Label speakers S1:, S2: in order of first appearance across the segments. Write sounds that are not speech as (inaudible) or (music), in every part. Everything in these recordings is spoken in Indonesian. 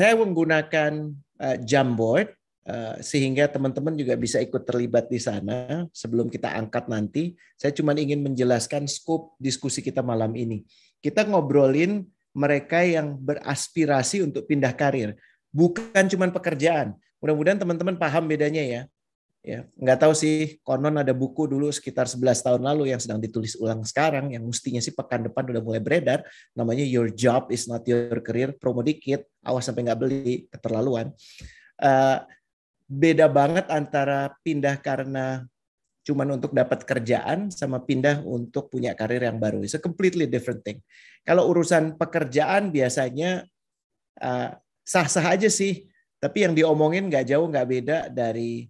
S1: Saya menggunakan uh, Jamboard uh, sehingga teman-teman juga bisa ikut terlibat di sana sebelum kita angkat nanti. Saya cuma ingin menjelaskan scope diskusi kita malam ini. Kita ngobrolin mereka yang beraspirasi untuk pindah karir, bukan cuma pekerjaan. Mudah-mudahan teman-teman paham bedanya ya. Ya, nggak tahu sih, konon ada buku dulu sekitar 11 tahun lalu yang sedang ditulis ulang sekarang, yang mestinya sih pekan depan udah mulai beredar, namanya Your Job is Not Your Career, promo dikit, awas sampai nggak beli, keterlaluan. Uh, beda banget antara pindah karena cuman untuk dapat kerjaan sama pindah untuk punya karir yang baru. Itu completely different thing. Kalau urusan pekerjaan biasanya uh, sah-sah aja sih, tapi yang diomongin nggak jauh nggak beda dari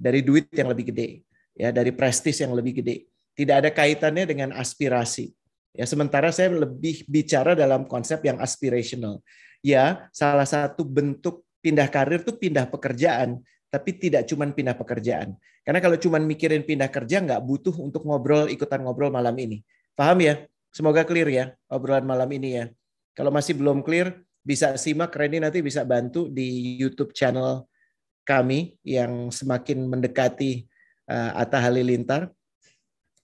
S1: dari duit yang lebih gede, ya dari prestis yang lebih gede. Tidak ada kaitannya dengan aspirasi. Ya, sementara saya lebih bicara dalam konsep yang aspirational. Ya, salah satu bentuk pindah karir itu pindah pekerjaan, tapi tidak cuma pindah pekerjaan. Karena kalau cuma mikirin pindah kerja, nggak butuh untuk ngobrol, ikutan ngobrol malam ini. Paham ya? Semoga clear ya obrolan malam ini ya. Kalau masih belum clear, bisa simak Randy nanti bisa bantu di YouTube channel kami yang semakin mendekati uh, Atta Halilintar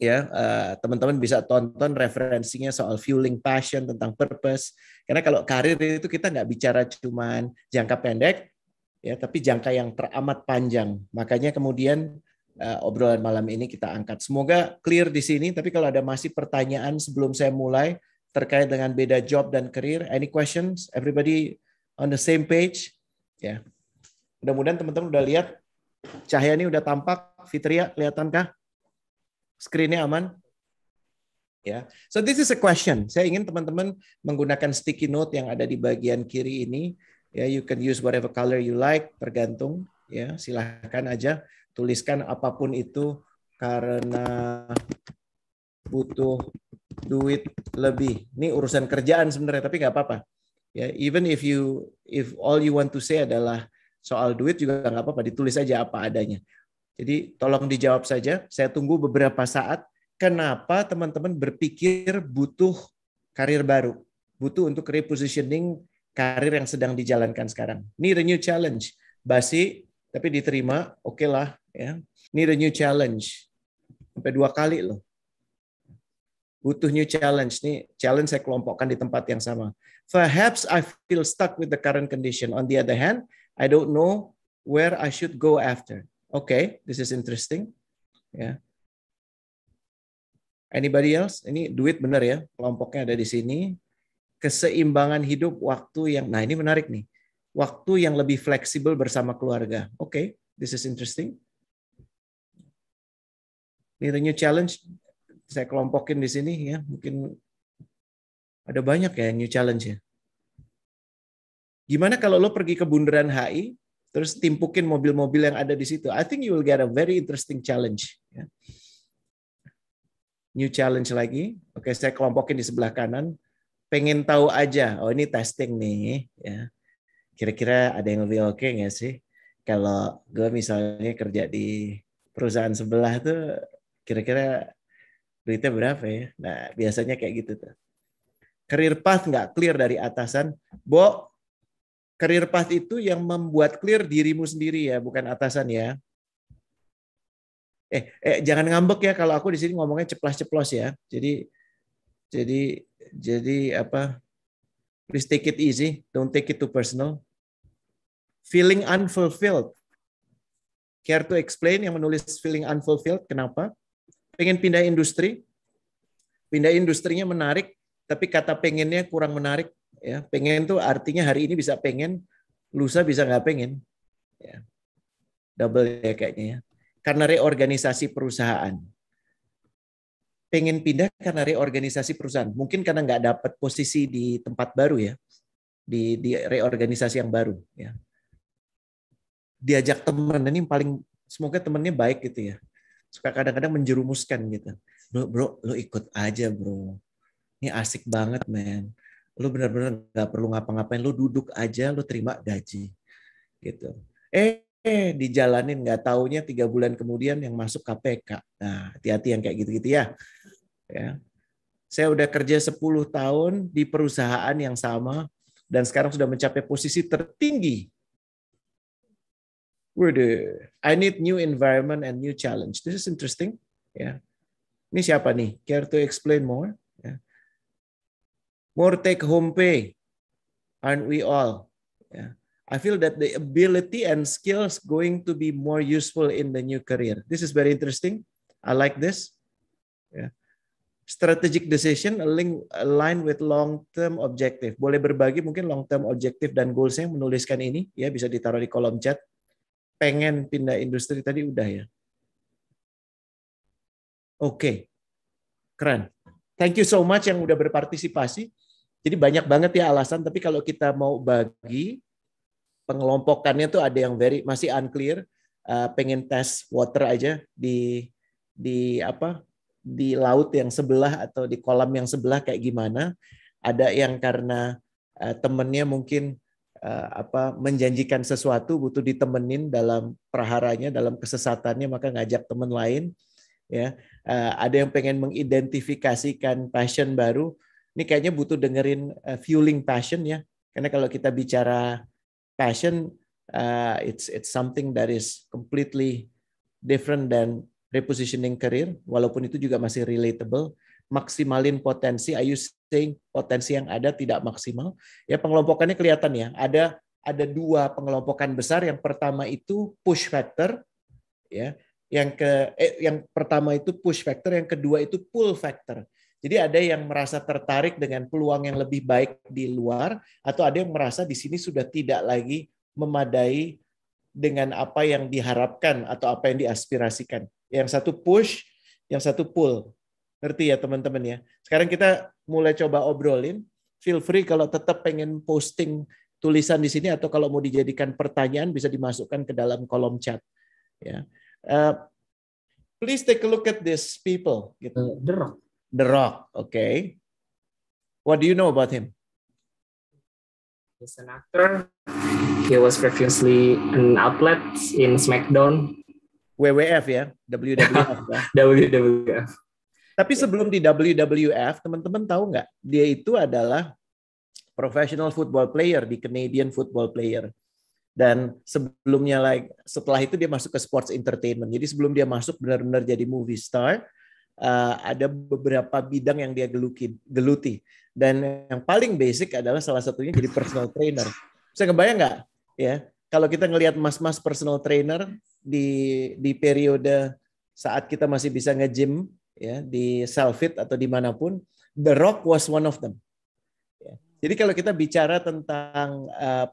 S1: ya uh, teman-teman bisa tonton referensinya soal fueling passion tentang purpose karena kalau karir itu kita nggak bicara cuman jangka pendek ya tapi jangka yang teramat panjang makanya kemudian uh, obrolan malam ini kita angkat semoga clear di sini tapi kalau ada masih pertanyaan sebelum saya mulai terkait dengan beda job dan karir any questions everybody on the same page ya yeah. Mudah-mudahan teman-teman udah lihat cahaya ini udah tampak. Fitria, kelihatankah? Screennya aman? Ya. Yeah. So this is a question. Saya ingin teman-teman menggunakan sticky note yang ada di bagian kiri ini. Ya, yeah, you can use whatever color you like, tergantung. Ya, yeah, silahkan aja tuliskan apapun itu karena butuh duit lebih. Ini urusan kerjaan sebenarnya, tapi nggak apa-apa. Ya, even if you if all you want to say adalah soal duit juga nggak apa-apa, ditulis aja apa adanya. Jadi tolong dijawab saja, saya tunggu beberapa saat kenapa teman-teman berpikir butuh karir baru, butuh untuk repositioning karir yang sedang dijalankan sekarang. Ini the new challenge. Basi, tapi diterima, oke okay lah. Ya. ini the new challenge. Sampai dua kali loh. Butuh new challenge. Nih, challenge saya kelompokkan di tempat yang sama. Perhaps I feel stuck with the current condition. On the other hand, I don't know where I should go after. Okay, this is interesting. Yeah. Anybody else? Ini duit benar ya, kelompoknya ada di sini. Keseimbangan hidup waktu yang, nah ini menarik nih. Waktu yang lebih fleksibel bersama keluarga. Oke, okay, this is interesting. Ini the new challenge saya kelompokin di sini ya. Mungkin ada banyak ya new challenge ya. Gimana kalau lo pergi ke bundaran HI, terus timpukin mobil-mobil yang ada di situ? I think you will get a very interesting challenge. Ya. New challenge lagi. Oke, saya kelompokin di sebelah kanan. Pengen tahu aja. Oh ini testing nih. Ya. Kira-kira ada yang lebih oke okay nggak sih? Kalau gue misalnya kerja di perusahaan sebelah tuh, kira-kira berita berapa ya? Nah biasanya kayak gitu tuh career path nggak clear dari atasan. Bo, career path itu yang membuat clear dirimu sendiri ya, bukan atasan ya. Eh, eh jangan ngambek ya kalau aku di sini ngomongnya ceplos ceplos ya. Jadi jadi jadi apa? Please take it easy, don't take it too personal. Feeling unfulfilled. Care to explain yang menulis feeling unfulfilled kenapa? Pengen pindah industri. Pindah industrinya menarik, tapi kata pengennya kurang menarik Ya, pengen tuh artinya hari ini bisa pengen, lusa bisa nggak pengen. Ya. Double ya kayaknya ya. Karena reorganisasi perusahaan. Pengen pindah karena reorganisasi perusahaan. Mungkin karena nggak dapat posisi di tempat baru ya. Di, di reorganisasi yang baru ya. Diajak teman ini paling semoga temennya baik gitu ya. Suka kadang-kadang menjerumuskan gitu. Bro, bro, lo ikut aja bro. Ini asik banget, men lu benar-benar nggak perlu ngapa-ngapain lu duduk aja lu terima gaji gitu eh, eh dijalanin nggak taunya tiga bulan kemudian yang masuk KPK nah hati-hati yang kayak gitu-gitu ya ya saya udah kerja 10 tahun di perusahaan yang sama dan sekarang sudah mencapai posisi tertinggi Waduh, I need new environment and new challenge. This is interesting. Ya. Yeah. Ini siapa nih? Care to explain more? more take home pay, aren't we all? Yeah. I feel that the ability and skills going to be more useful in the new career. This is very interesting. I like this. Yeah. Strategic decision link, align with long term objective. Boleh berbagi mungkin long term objective dan goals yang menuliskan ini ya bisa ditaruh di kolom chat. Pengen pindah industri tadi udah ya. Oke, okay. keren. Thank you so much yang udah berpartisipasi. Jadi banyak banget ya alasan, tapi kalau kita mau bagi pengelompokannya tuh ada yang very masih unclear, uh, pengen tes water aja di di apa di laut yang sebelah atau di kolam yang sebelah kayak gimana. Ada yang karena uh, temennya mungkin uh, apa menjanjikan sesuatu butuh ditemenin dalam praharanya dalam kesesatannya maka ngajak teman lain ya uh, ada yang pengen mengidentifikasikan passion baru ini kayaknya butuh dengerin uh, fueling passion ya. Karena kalau kita bicara passion, uh, it's it's something that is completely different than repositioning career. Walaupun itu juga masih relatable. Maksimalin potensi. Are you saying potensi yang ada tidak maksimal? Ya pengelompokannya kelihatan ya. Ada ada dua pengelompokan besar. Yang pertama itu push factor, ya. Yang ke eh, yang pertama itu push factor, yang kedua itu pull factor jadi ada yang merasa tertarik dengan peluang yang lebih baik di luar atau ada yang merasa di sini sudah tidak lagi memadai dengan apa yang diharapkan atau apa yang diaspirasikan. Yang satu push, yang satu pull. Ngerti ya teman-teman ya. Sekarang kita mulai coba obrolin. Feel free kalau tetap pengen posting tulisan di sini atau kalau mau dijadikan pertanyaan bisa dimasukkan ke dalam kolom chat. Ya. Uh, please take a look at this people. Gitu. Eh, The The Rock. Okay. What do you know about him? He's an actor. He was previously an outlet in SmackDown. WWF ya, WWF. (laughs) ya. WWF. Tapi sebelum di WWF, teman-teman tahu nggak? Dia itu adalah professional football player di Canadian football player. Dan sebelumnya like setelah itu dia masuk ke sports entertainment. Jadi sebelum dia masuk benar-benar jadi movie star, uh, ada beberapa bidang yang dia geluki, geluti. Dan yang paling basic adalah salah satunya jadi personal trainer. Bisa kebayang nggak? Ya, kalau kita ngelihat mas-mas personal trainer di di periode saat kita masih bisa nge-gym ya di Selfit atau dimanapun, The Rock was one of them. Ya. Jadi kalau kita bicara tentang uh,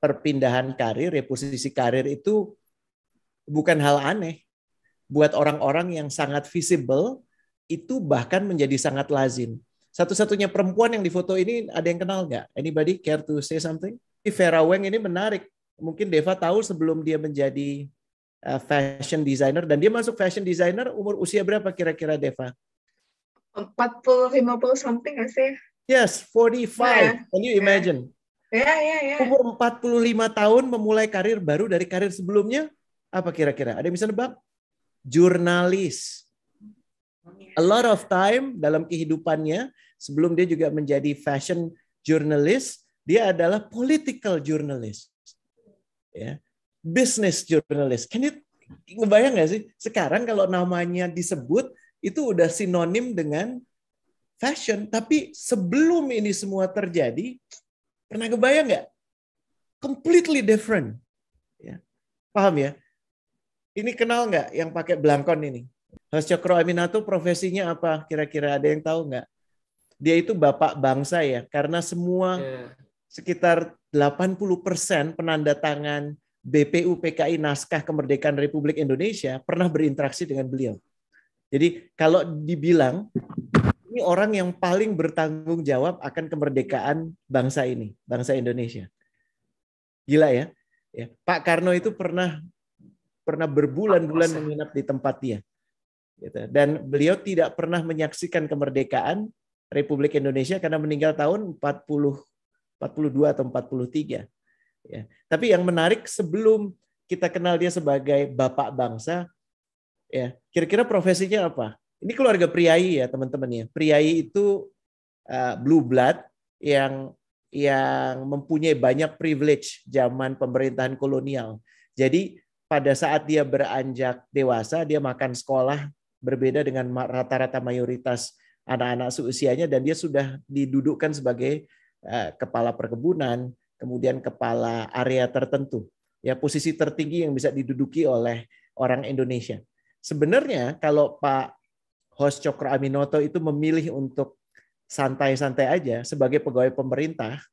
S1: perpindahan karir, reposisi ya, karir itu bukan hal aneh buat orang-orang yang sangat visible itu bahkan menjadi sangat lazim. Satu-satunya perempuan yang difoto ini ada yang kenal nggak? Anybody care to say something? Vera Wang ini menarik. Mungkin Deva tahu sebelum dia menjadi eh, fashion designer dan dia masuk fashion designer umur usia berapa kira-kira Deva?
S2: 40 50 something I say.
S1: Yes, 45. Yeah. Can you imagine? Yeah, yeah, yeah. Iya. Umur 45 tahun memulai karir baru dari karir sebelumnya apa kira-kira? Ada yang bisa nebak? jurnalis. A lot of time dalam kehidupannya sebelum dia juga menjadi fashion journalist, dia adalah political journalist. Ya. Business journalist. Can you ngebayang nggak sih? Sekarang kalau namanya disebut itu udah sinonim dengan fashion, tapi sebelum ini semua terjadi, pernah kebayang nggak? Completely different. Ya. Paham ya? Ini kenal nggak yang pakai belangkon ini? Mas Cokro Aminato profesinya apa? Kira-kira ada yang tahu nggak? Dia itu bapak bangsa ya, karena semua iya. sekitar 80 persen penanda tangan BPU PKI naskah kemerdekaan Republik Indonesia pernah berinteraksi dengan beliau. Jadi kalau dibilang ini orang yang paling bertanggung jawab akan kemerdekaan bangsa ini, bangsa Indonesia. Gila ya. ya. Pak Karno itu pernah pernah berbulan-bulan menginap di tempat dia. Gitu. Dan beliau tidak pernah menyaksikan kemerdekaan Republik Indonesia karena meninggal tahun 40 42 atau 43. Ya. Tapi yang menarik sebelum kita kenal dia sebagai bapak bangsa, ya kira-kira profesinya apa? Ini keluarga priai ya teman-teman ya. Priai itu uh, blue blood yang yang mempunyai banyak privilege zaman pemerintahan kolonial. Jadi pada saat dia beranjak dewasa, dia makan sekolah berbeda dengan rata-rata mayoritas anak-anak seusianya dan dia sudah didudukkan sebagai eh, kepala perkebunan, kemudian kepala area tertentu. Ya, posisi tertinggi yang bisa diduduki oleh orang Indonesia. Sebenarnya kalau Pak Hos Cokro Aminoto itu memilih untuk santai-santai aja sebagai pegawai pemerintah,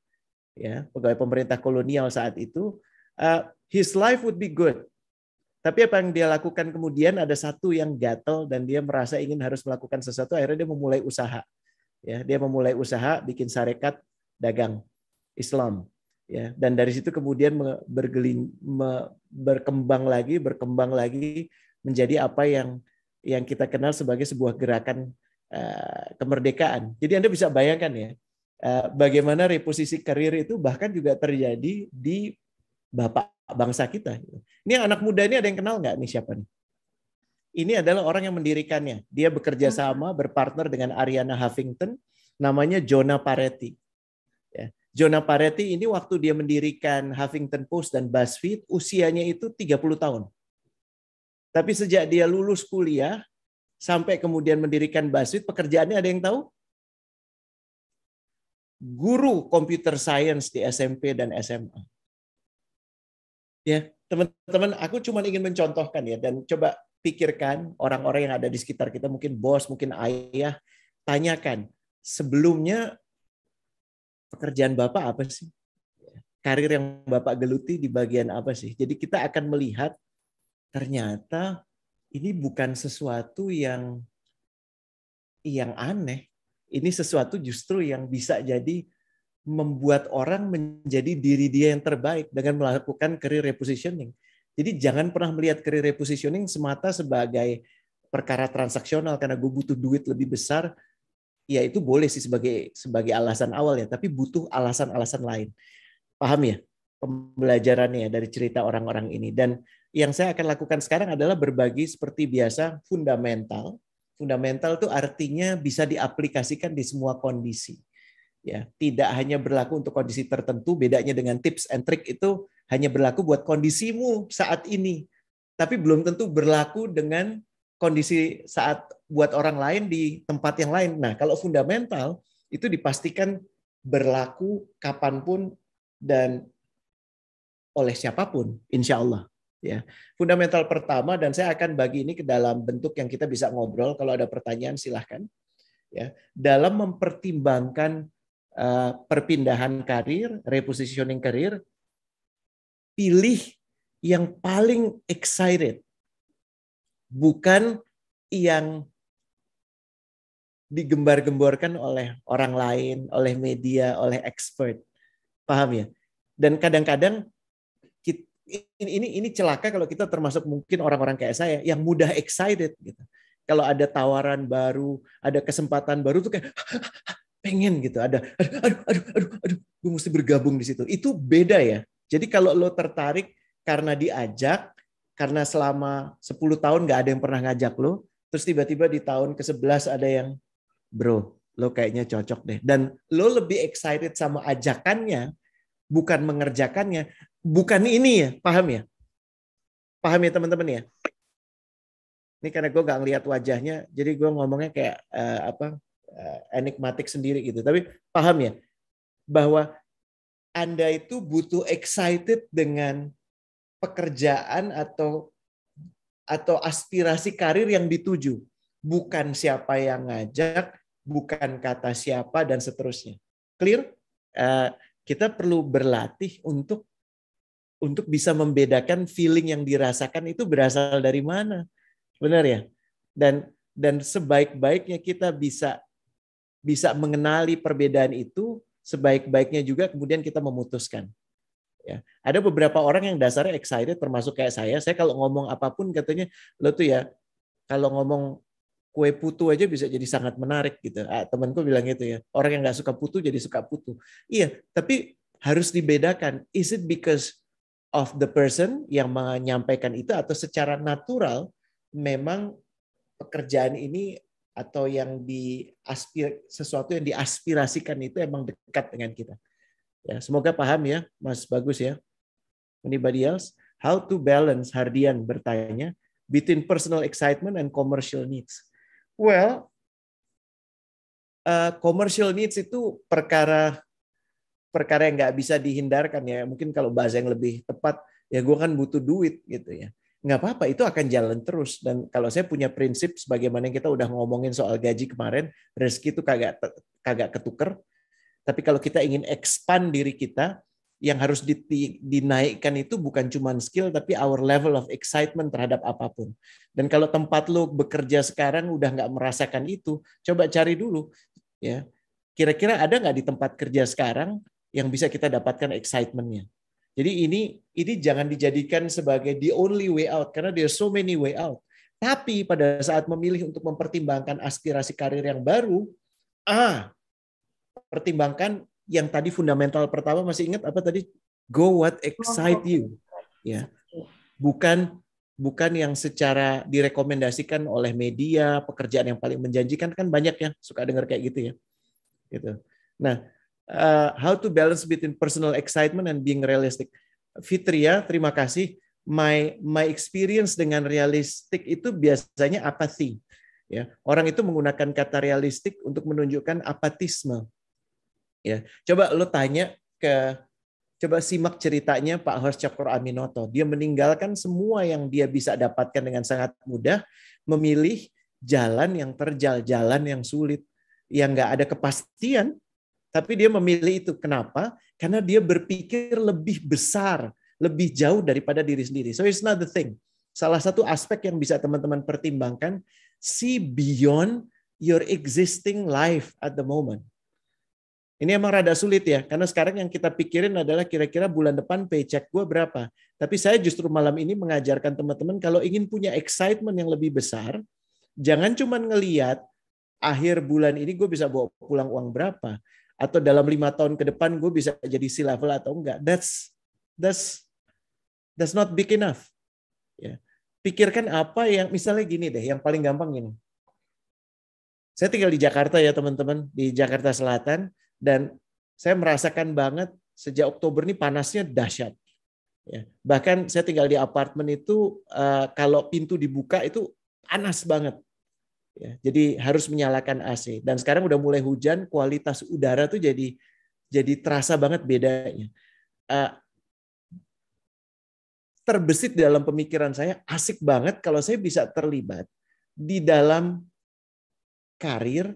S1: ya, pegawai pemerintah kolonial saat itu, uh, his life would be good tapi apa yang dia lakukan kemudian ada satu yang gatel dan dia merasa ingin harus melakukan sesuatu, akhirnya dia memulai usaha. Ya, dia memulai usaha bikin sarekat dagang Islam. Ya, dan dari situ kemudian bergeling, berkembang lagi, berkembang lagi menjadi apa yang yang kita kenal sebagai sebuah gerakan uh, kemerdekaan. Jadi Anda bisa bayangkan ya, uh, bagaimana reposisi karir itu bahkan juga terjadi di bapak bangsa kita. Gitu. Ini anak muda ini ada yang kenal nggak nih siapa nih? Ini adalah orang yang mendirikannya. Dia bekerja hmm. sama berpartner dengan Ariana Huffington, namanya Jonah Pareti. Ya. Jonah Pareti ini waktu dia mendirikan Huffington Post dan BuzzFeed, usianya itu 30 tahun. Tapi sejak dia lulus kuliah, sampai kemudian mendirikan BuzzFeed, pekerjaannya ada yang tahu? Guru computer science di SMP dan SMA Ya, teman-teman, aku cuma ingin mencontohkan ya dan coba pikirkan orang-orang yang ada di sekitar kita, mungkin bos, mungkin ayah, tanyakan sebelumnya pekerjaan Bapak apa sih? Karir yang Bapak geluti di bagian apa sih? Jadi kita akan melihat ternyata ini bukan sesuatu yang yang aneh. Ini sesuatu justru yang bisa jadi membuat orang menjadi diri dia yang terbaik dengan melakukan career repositioning. Jadi jangan pernah melihat career repositioning semata sebagai perkara transaksional karena gue butuh duit lebih besar. Ya itu boleh sih sebagai sebagai alasan awal ya, tapi butuh alasan-alasan lain. Paham ya pembelajarannya dari cerita orang-orang ini dan yang saya akan lakukan sekarang adalah berbagi seperti biasa fundamental. Fundamental itu artinya bisa diaplikasikan di semua kondisi ya tidak hanya berlaku untuk kondisi tertentu bedanya dengan tips and trick itu hanya berlaku buat kondisimu saat ini tapi belum tentu berlaku dengan kondisi saat buat orang lain di tempat yang lain nah kalau fundamental itu dipastikan berlaku kapanpun dan oleh siapapun insya Allah ya fundamental pertama dan saya akan bagi ini ke dalam bentuk yang kita bisa ngobrol kalau ada pertanyaan silahkan ya dalam mempertimbangkan Eh, perpindahan karir, repositioning karir, pilih yang paling excited, bukan yang digembar-gemborkan oleh orang lain, oleh media, oleh expert. Paham ya? Dan kadang-kadang ini ini celaka kalau kita termasuk mungkin orang-orang kayak saya yang mudah excited gitu. Kalau ada tawaran baru, ada kesempatan baru tuh kayak (laughs) pengen gitu ada aduh aduh aduh aduh, aduh gue mesti bergabung di situ itu beda ya jadi kalau lo tertarik karena diajak karena selama 10 tahun nggak ada yang pernah ngajak lo terus tiba-tiba di tahun ke-11 ada yang bro lo kayaknya cocok deh dan lo lebih excited sama ajakannya bukan mengerjakannya bukan ini ya paham ya paham ya teman-teman ya ini karena gue gak ngeliat wajahnya jadi gue ngomongnya kayak uh, apa Eh, enigmatik sendiri gitu. Tapi paham ya bahwa Anda itu butuh excited dengan pekerjaan atau atau aspirasi karir yang dituju, bukan siapa yang ngajak, bukan kata siapa dan seterusnya. Clear? Eh, kita perlu berlatih untuk untuk bisa membedakan feeling yang dirasakan itu berasal dari mana. Benar ya? Dan dan sebaik-baiknya kita bisa bisa mengenali perbedaan itu sebaik-baiknya juga kemudian kita memutuskan. Ya, ada beberapa orang yang dasarnya excited termasuk kayak saya. Saya kalau ngomong apapun katanya lo tuh ya kalau ngomong kue putu aja bisa jadi sangat menarik gitu. Ah, temanku bilang gitu ya. Orang yang nggak suka putu jadi suka putu. Iya, tapi harus dibedakan. Is it because of the person yang menyampaikan itu atau secara natural memang pekerjaan ini atau yang di diaspir sesuatu yang diaspirasikan itu emang dekat dengan kita. Ya, semoga paham ya, Mas Bagus ya. Anybody else? How to balance Hardian bertanya between personal excitement and commercial needs. Well, uh, commercial needs itu perkara perkara yang nggak bisa dihindarkan ya. Mungkin kalau bahasa yang lebih tepat ya gue kan butuh duit gitu ya nggak apa-apa itu akan jalan terus dan kalau saya punya prinsip sebagaimana kita udah ngomongin soal gaji kemarin rezeki itu kagak kagak ketuker tapi kalau kita ingin expand diri kita yang harus dinaikkan itu bukan cuma skill tapi our level of excitement terhadap apapun dan kalau tempat lo bekerja sekarang udah nggak merasakan itu coba cari dulu ya kira-kira ada nggak di tempat kerja sekarang yang bisa kita dapatkan excitementnya jadi ini ini jangan dijadikan sebagai the only way out karena there are so many way out. Tapi pada saat memilih untuk mempertimbangkan aspirasi karir yang baru, ah pertimbangkan yang tadi fundamental pertama masih ingat apa tadi? Go what excite you. Ya. Bukan bukan yang secara direkomendasikan oleh media, pekerjaan yang paling menjanjikan kan banyak ya suka dengar kayak gitu ya. Gitu. Nah, uh, how to balance between personal excitement and being realistic. Fitria, terima kasih. My my experience dengan realistik itu biasanya apathy. Ya, orang itu menggunakan kata realistik untuk menunjukkan apatisme. Ya, coba lo tanya ke coba simak ceritanya Pak Horst Chakor Aminoto. Dia meninggalkan semua yang dia bisa dapatkan dengan sangat mudah, memilih jalan yang terjal, jalan yang sulit, yang nggak ada kepastian, tapi dia memilih itu. Kenapa? Karena dia berpikir lebih besar, lebih jauh daripada diri sendiri. So it's not the thing. Salah satu aspek yang bisa teman-teman pertimbangkan, see beyond your existing life at the moment. Ini emang rada sulit ya, karena sekarang yang kita pikirin adalah kira-kira bulan depan paycheck gue berapa. Tapi saya justru malam ini mengajarkan teman-teman kalau ingin punya excitement yang lebih besar, jangan cuma ngeliat akhir bulan ini gue bisa bawa pulang uang berapa atau dalam lima tahun ke depan gue bisa jadi si level atau enggak. That's that's that's not big enough. Ya. Pikirkan apa yang misalnya gini deh, yang paling gampang gini. Saya tinggal di Jakarta ya teman-teman, di Jakarta Selatan dan saya merasakan banget sejak Oktober ini panasnya dahsyat. Ya. Bahkan saya tinggal di apartemen itu uh, kalau pintu dibuka itu panas banget. Ya, jadi harus menyalakan AC. Dan sekarang udah mulai hujan, kualitas udara tuh jadi jadi terasa banget bedanya. Uh, terbesit dalam pemikiran saya asik banget kalau saya bisa terlibat di dalam karir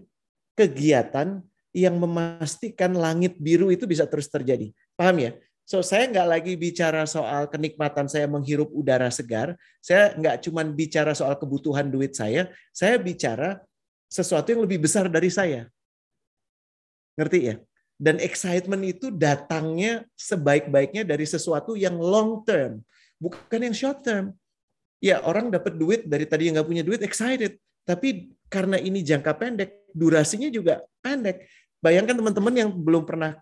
S1: kegiatan yang memastikan langit biru itu bisa terus terjadi. Paham ya? So saya nggak lagi bicara soal kenikmatan saya menghirup udara segar. Saya nggak cuma bicara soal kebutuhan duit saya. Saya bicara sesuatu yang lebih besar dari saya. Ngerti ya? Dan excitement itu datangnya sebaik-baiknya dari sesuatu yang long term. Bukan yang short term. Ya orang dapat duit dari tadi yang nggak punya duit excited. Tapi karena ini jangka pendek, durasinya juga pendek. Bayangkan teman-teman yang belum pernah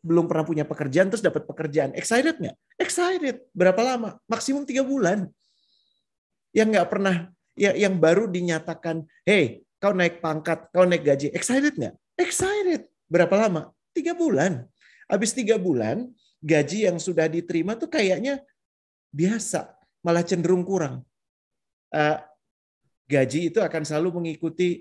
S1: belum pernah punya pekerjaan terus dapat pekerjaan. Excited nggak? Excited. Berapa lama? Maksimum tiga bulan. Yang nggak pernah, ya, yang baru dinyatakan, hey, kau naik pangkat, kau naik gaji. Excited nggak? Excited. Berapa lama? Tiga bulan. Habis tiga bulan, gaji yang sudah diterima tuh kayaknya biasa, malah cenderung kurang. Eh, gaji itu akan selalu mengikuti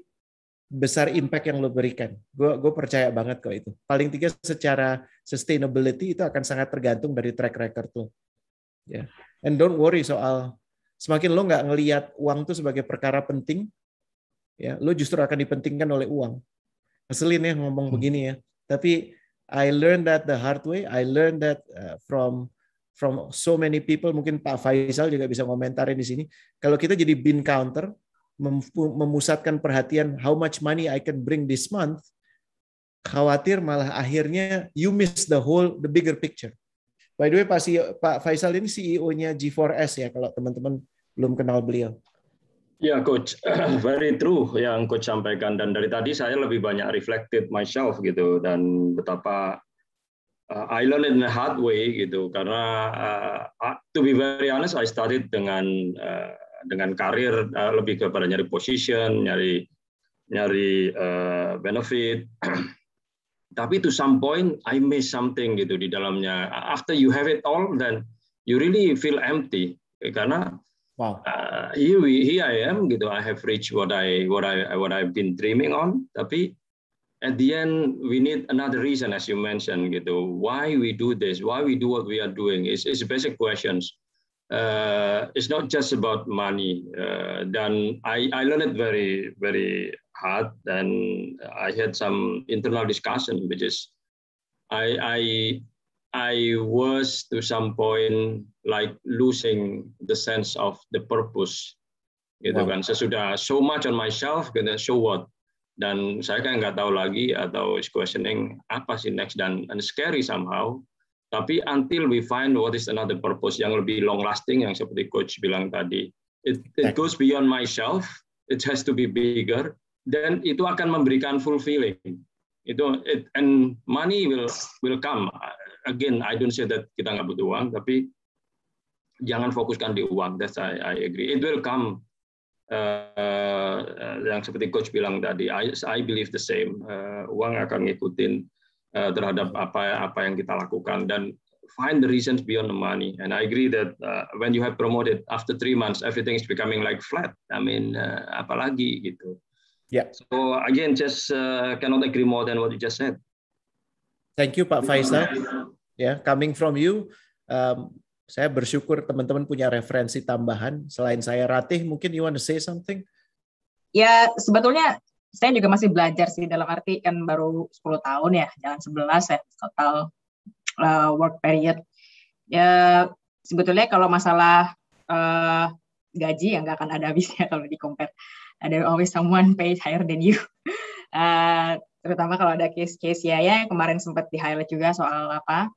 S1: besar impact yang lo berikan. Gue gue percaya banget kok itu. Paling tiga secara sustainability itu akan sangat tergantung dari track record lo. Ya. Yeah. And don't worry soal semakin lo nggak ngelihat uang tuh sebagai perkara penting, ya lo justru akan dipentingkan oleh uang. Ngeselin ya ngomong hmm. begini ya. Tapi I learned that the hard way. I learned that uh, from from so many people. Mungkin Pak Faisal juga bisa komentarin di sini. Kalau kita jadi bin counter, memusatkan perhatian how much money I can bring this month, khawatir malah akhirnya you miss the whole the bigger picture. By the way, Pak, e Pak Faisal ini CEO-nya G4S ya kalau teman-teman belum kenal beliau.
S3: Ya, Coach. (clears throat) Very true yang Coach sampaikan. Dan dari tadi saya lebih banyak reflected myself gitu. Dan betapa uh, I learned in the hard way gitu. Karena uh, uh to be very honest, I started dengan uh, dengan karir uh, lebih kepada nyari position, nyari nyari uh, benefit. (clears throat) Tapi to some point I miss something gitu di dalamnya. After you have it all, then you really feel empty eh, karena wow. uh, here we, here I am gitu. I have reached what I what I what I've been dreaming on. Tapi at the end we need another reason as you mentioned gitu. Why we do this? Why we do what we are doing? It's it's basic questions uh, it's not just about money. Uh, then I, I learned it very, very hard. And I had some internal discussion, which is I, I, I was to some point like losing the sense of the purpose. Gitu wow. kan, saya sudah so much on myself, gitu, so what? Dan saya kan nggak tahu lagi atau is questioning apa sih next dan and scary somehow tapi until we find what is another purpose yang lebih long lasting yang seperti coach bilang tadi, it, it goes beyond myself, it has to be bigger, then itu akan memberikan fulfilling. Itu it, and money will will come. Again, I don't say that kita nggak butuh uang, tapi jangan fokuskan di uang. That's I, I agree. It will come. Uh, yang seperti coach bilang tadi, I, I believe the same. Uh, uang akan ngikutin Eh, terhadap apa apa yang kita lakukan dan find the reasons beyond the money. And I agree that uh, when you have promoted after three months, everything is becoming like flat. I mean, uh, apalagi gitu. Yeah. So again, just uh, cannot agree more than what you just said.
S1: Thank you, Pak Faisal. Yeah, coming from you, um, saya bersyukur teman-teman punya referensi tambahan selain saya. Ratih, mungkin you want to say something?
S2: Ya, sebetulnya saya juga masih belajar sih dalam arti kan baru 10 tahun ya, jalan 11 ya total uh, work period. Ya sebetulnya kalau masalah uh, gaji yang nggak akan ada habisnya kalau di compare. Ada always someone paid higher than you. uh, (laughs) terutama kalau ada case-case ya ya kemarin sempat di highlight juga soal apa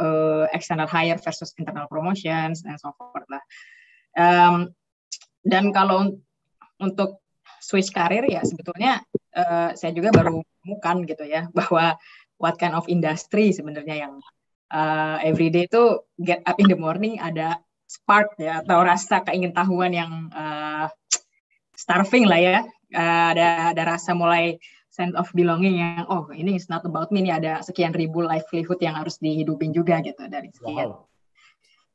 S2: uh, external hire versus internal promotions dan so forth lah. Um, dan kalau untuk switch karir ya sebetulnya uh, saya juga baru menemukan gitu ya (laughs) bahwa what kind of industry sebenarnya yang uh, eh, everyday itu get up in the morning ada spark ya atau rasa keingintahuan yang uh, starving lah ya uh, ada ada rasa mulai sense of belonging yang oh ini is not about me ini ada sekian ribu livelihood yang harus dihidupin juga gitu dari sekian wow.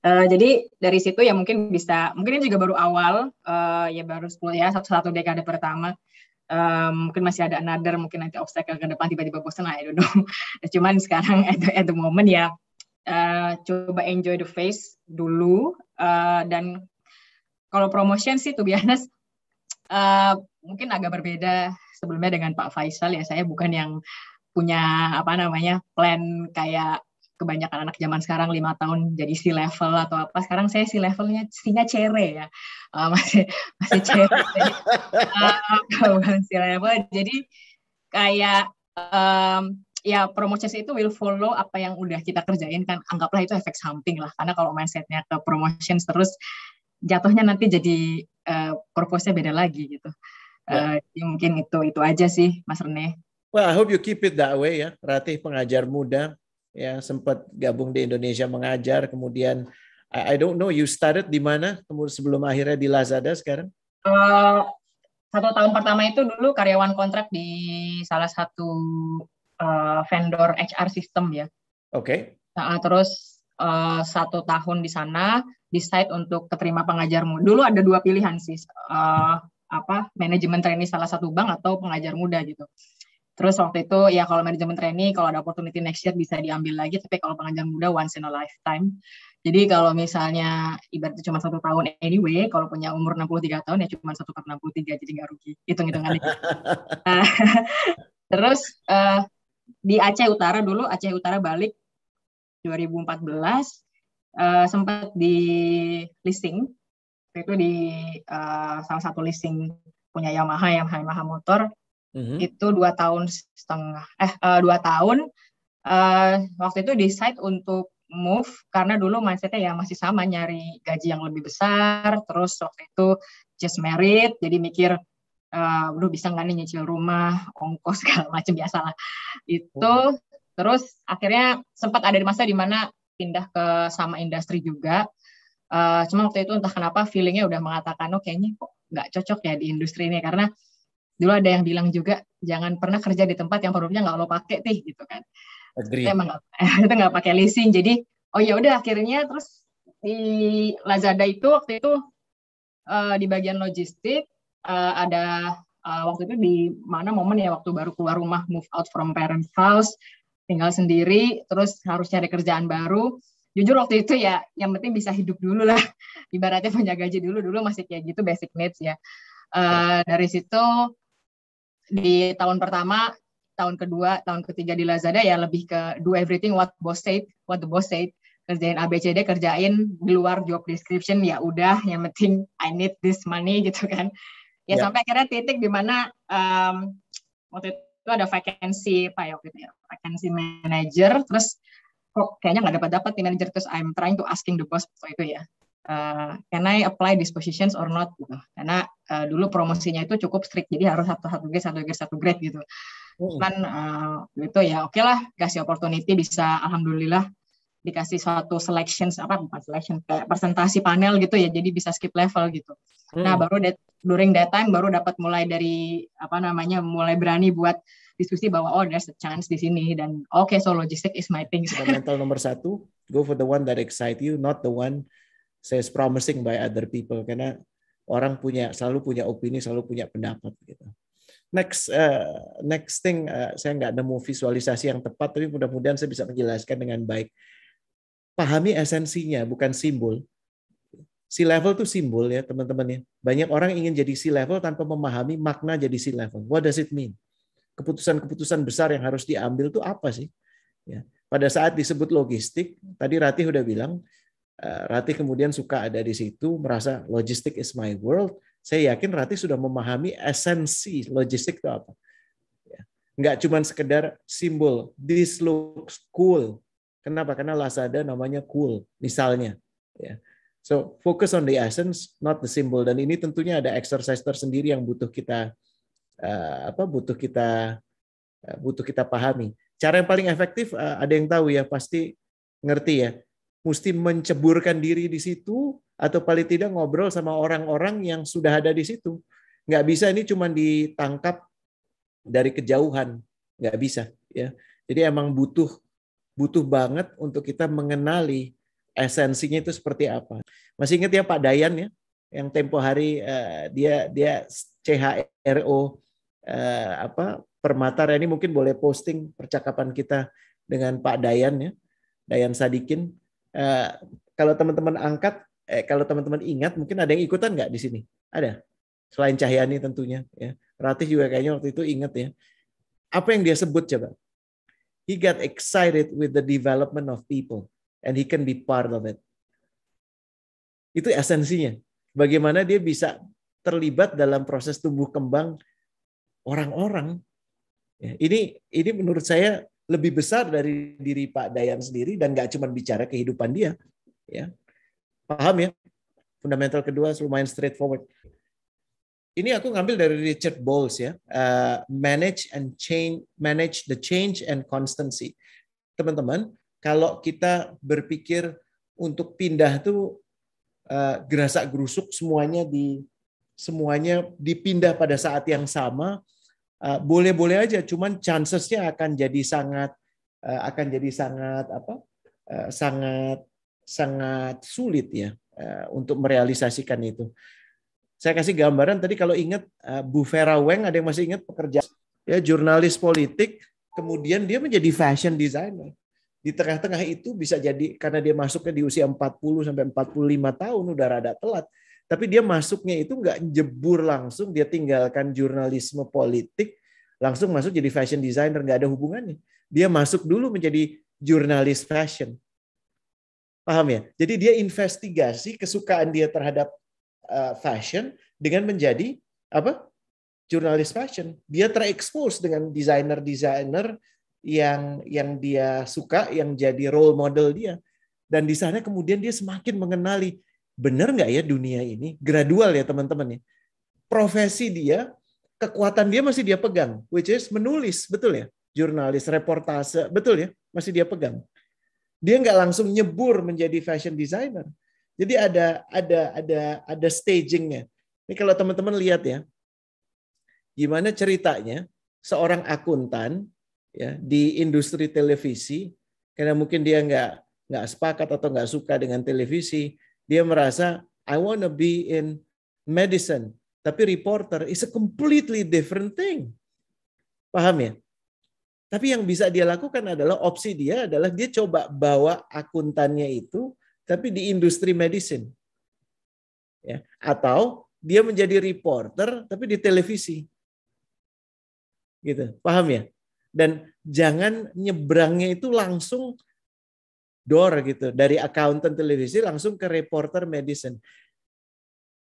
S2: Uh, jadi dari situ ya mungkin bisa, mungkin ini juga baru awal, uh, ya baru 10 ya, satu-satu dekade pertama. Um, mungkin masih ada another, mungkin nanti obstacle ke depan tiba-tiba bosan, I don't know. (laughs) Cuman sekarang (laughs) at the, at the moment ya, uh, coba enjoy the face dulu. Uh, dan kalau promotion sih, to be (laughs) honest, uh, mungkin agak berbeda sebelumnya dengan Pak Faisal ya. Saya bukan yang punya apa namanya plan kayak kebanyakan anak zaman sekarang lima tahun jadi si level atau apa sekarang saya si levelnya sinya cere ya uh, masih masih cere uh, (laughs) eh, si level jadi kayak um, ya promosi itu will follow apa yang udah kita kerjain kan anggaplah itu efek samping lah karena kalau mindsetnya ke promotions terus jatuhnya nanti jadi uh, purpose-nya beda lagi gitu yeah. Ya. uh, mungkin itu itu aja sih Mas Rene
S1: Well, I hope you keep it that way ya, Ratih pengajar muda ya sempat gabung di Indonesia mengajar kemudian I, I don't know you started di mana kemudian sebelum akhirnya di Lazada sekarang
S2: uh, satu tahun pertama itu dulu karyawan kontrak di salah satu uh, vendor HR system ya oke okay. nah, terus uh, satu tahun di sana decide untuk keterima pengajar muda dulu ada dua pilihan sih uh, apa manajemen trainee salah satu bank atau pengajar muda gitu Terus waktu itu ya kalau manajemen training kalau ada opportunity next year bisa diambil lagi, tapi kalau pengajar muda once in a lifetime. Jadi kalau misalnya ibaratnya cuma satu tahun anyway, kalau punya umur 63 tahun ya cuma satu per 63 jadi nggak rugi. hitung hitungan itu (laughs) terus uh, di Aceh Utara dulu, Aceh Utara balik 2014 uh, sempat di leasing. Itu di uh, salah satu leasing punya Yamaha, yang Yamaha motor hmm itu dua tahun setengah eh uh, dua tahun uh, waktu itu decide untuk move karena dulu mindsetnya ya masih sama nyari gaji yang lebih besar terus waktu itu just married jadi mikir eh, uh, udah bisa nggak nih nyicil rumah ongkos (laughs) segala macam biasalah itu oh. terus akhirnya sempat ada di masa dimana pindah ke sama industri juga uh, cuma waktu itu entah kenapa feelingnya udah mengatakan oh kayaknya kok nggak cocok ya di industri ini karena dulu ada yang bilang juga jangan pernah kerja di tempat yang produknya nggak lo pakai teh gitu kan Agree. Itu emang (laughs) itu nggak pakai leasing jadi oh ya udah akhirnya terus di Lazada itu waktu itu uh, di bagian logistik uh, ada uh, waktu itu di mana momen ya waktu baru keluar rumah move out from parent house tinggal sendiri terus harus cari kerjaan baru jujur waktu itu ya yang penting bisa hidup dulu lah (laughs) ibaratnya punya gaji dulu dulu masih kayak gitu basic needs ya uh, dari situ di tahun pertama, tahun kedua, tahun ketiga di Lazada ya lebih ke do everything what the boss said, what the boss said. Kerjain ABCD, kerjain di luar job description ya udah, yang penting I need this money (laughs) gitu kan. Ya yeah. sampai akhirnya titik di mana um, waktu itu ada vacancy Pak ya gitu ya, vacancy manager terus kok kayaknya nggak dapat dapat di manager terus I'm trying to asking the boss waktu itu ya uh, can I apply dispositions or not gitu. Karena uh, dulu promosinya itu cukup strict, jadi harus satu satu grade, satu grade, satu grade gitu. Cuman uh, itu ya oke okay lah, kasih opportunity bisa, alhamdulillah dikasih suatu selections apa bukan selection kayak presentasi panel gitu ya jadi bisa skip level gitu hmm. nah baru that, during that time baru dapat mulai dari apa namanya mulai berani buat diskusi bahwa oh there's a chance di sini dan oke okay, so logistic is my thing fundamental
S1: nomor satu go for the one that excite you not the one says promising by other people karena orang punya selalu punya opini, selalu punya pendapat gitu. Next uh, next thing uh, saya nggak nemu visualisasi yang tepat tapi mudah-mudahan saya bisa menjelaskan dengan baik. Pahami esensinya bukan simbol. si level tuh simbol ya teman-teman ya. Banyak orang ingin jadi si level tanpa memahami makna jadi si level. What does it mean? Keputusan-keputusan besar yang harus diambil tuh apa sih? Ya. Pada saat disebut logistik, tadi Ratih udah bilang Eh, Rati kemudian suka ada di situ, merasa logistik is my world. Saya yakin Rati sudah memahami esensi logistik itu apa. Enggak ya. cuma sekedar simbol, this looks cool. Kenapa? Karena Lazada namanya cool, misalnya. Ya. So focus on the essence, not the symbol. Dan ini tentunya ada exercise tersendiri yang butuh kita eh, apa butuh kita eh, butuh kita pahami. Cara yang paling efektif ada yang tahu ya pasti ngerti ya mesti menceburkan diri di situ atau paling tidak ngobrol sama orang-orang yang sudah ada di situ. Nggak bisa ini cuma ditangkap dari kejauhan, nggak bisa ya. Jadi emang butuh butuh banget untuk kita mengenali esensinya itu seperti apa. Masih ingat ya Pak Dayan ya, yang tempo hari eh, dia dia CHRO eh, apa Permata ini mungkin boleh posting percakapan kita dengan Pak Dayan ya, Dayan Sadikin Eh, kalau teman-teman angkat, eh, kalau teman-teman ingat, mungkin ada yang ikutan nggak di sini? Ada. Selain Cahyani tentunya. Ya. Ratih juga kayaknya waktu itu ingat ya. Apa yang dia sebut coba? He got excited with the development of people and he can be part of it. Itu esensinya. Bagaimana dia bisa terlibat dalam proses tumbuh kembang orang-orang. Ya, ini ini menurut saya lebih besar dari diri Pak Dayan sendiri dan nggak cuma bicara kehidupan dia. Ya, paham ya? Fundamental kedua lumayan straightforward. Ini aku ngambil dari Richard Bowles ya, uh, manage and change, manage the change and constancy. Teman-teman, kalau kita berpikir untuk pindah tuh uh, eh, gerasa gerusuk semuanya di semuanya dipindah pada saat yang sama Eh, boleh-boleh aja, cuman chancesnya akan jadi sangat eh, akan jadi sangat apa? Eh, sangat sangat sulit ya untuk merealisasikan itu. Saya kasih gambaran tadi kalau ingat Bu Vera Weng ada yang masih ingat pekerja ya jurnalis politik kemudian dia menjadi fashion designer. Di tengah-tengah itu bisa jadi karena dia masuknya di usia 40 sampai 45 tahun udah rada telat tapi dia masuknya itu nggak jebur langsung, dia tinggalkan jurnalisme politik, langsung masuk jadi fashion designer, nggak ada hubungannya. Dia masuk dulu menjadi jurnalis fashion. Paham ya? Jadi dia investigasi kesukaan dia terhadap uh, fashion dengan menjadi apa? jurnalis fashion. Dia terekspos dengan desainer-desainer yang yang dia suka, yang jadi role model dia. Dan di sana kemudian dia semakin mengenali benar nggak ya dunia ini gradual ya teman-teman ya profesi dia kekuatan dia masih dia pegang which is menulis betul ya jurnalis reportase betul ya masih dia pegang dia nggak langsung nyebur menjadi fashion designer jadi ada ada ada ada stagingnya ini kalau teman-teman lihat ya gimana ceritanya seorang akuntan ya di industri televisi karena mungkin dia nggak nggak sepakat atau nggak suka dengan televisi dia merasa I want to be in medicine, tapi reporter is a completely different thing. Paham ya? Tapi yang bisa dia lakukan adalah opsi dia adalah dia coba bawa akuntannya itu tapi di industri medicine. Ya, atau dia menjadi reporter tapi di televisi. Gitu. Paham ya? Dan jangan nyebrangnya itu langsung door gitu dari accountant televisi langsung ke reporter medicine.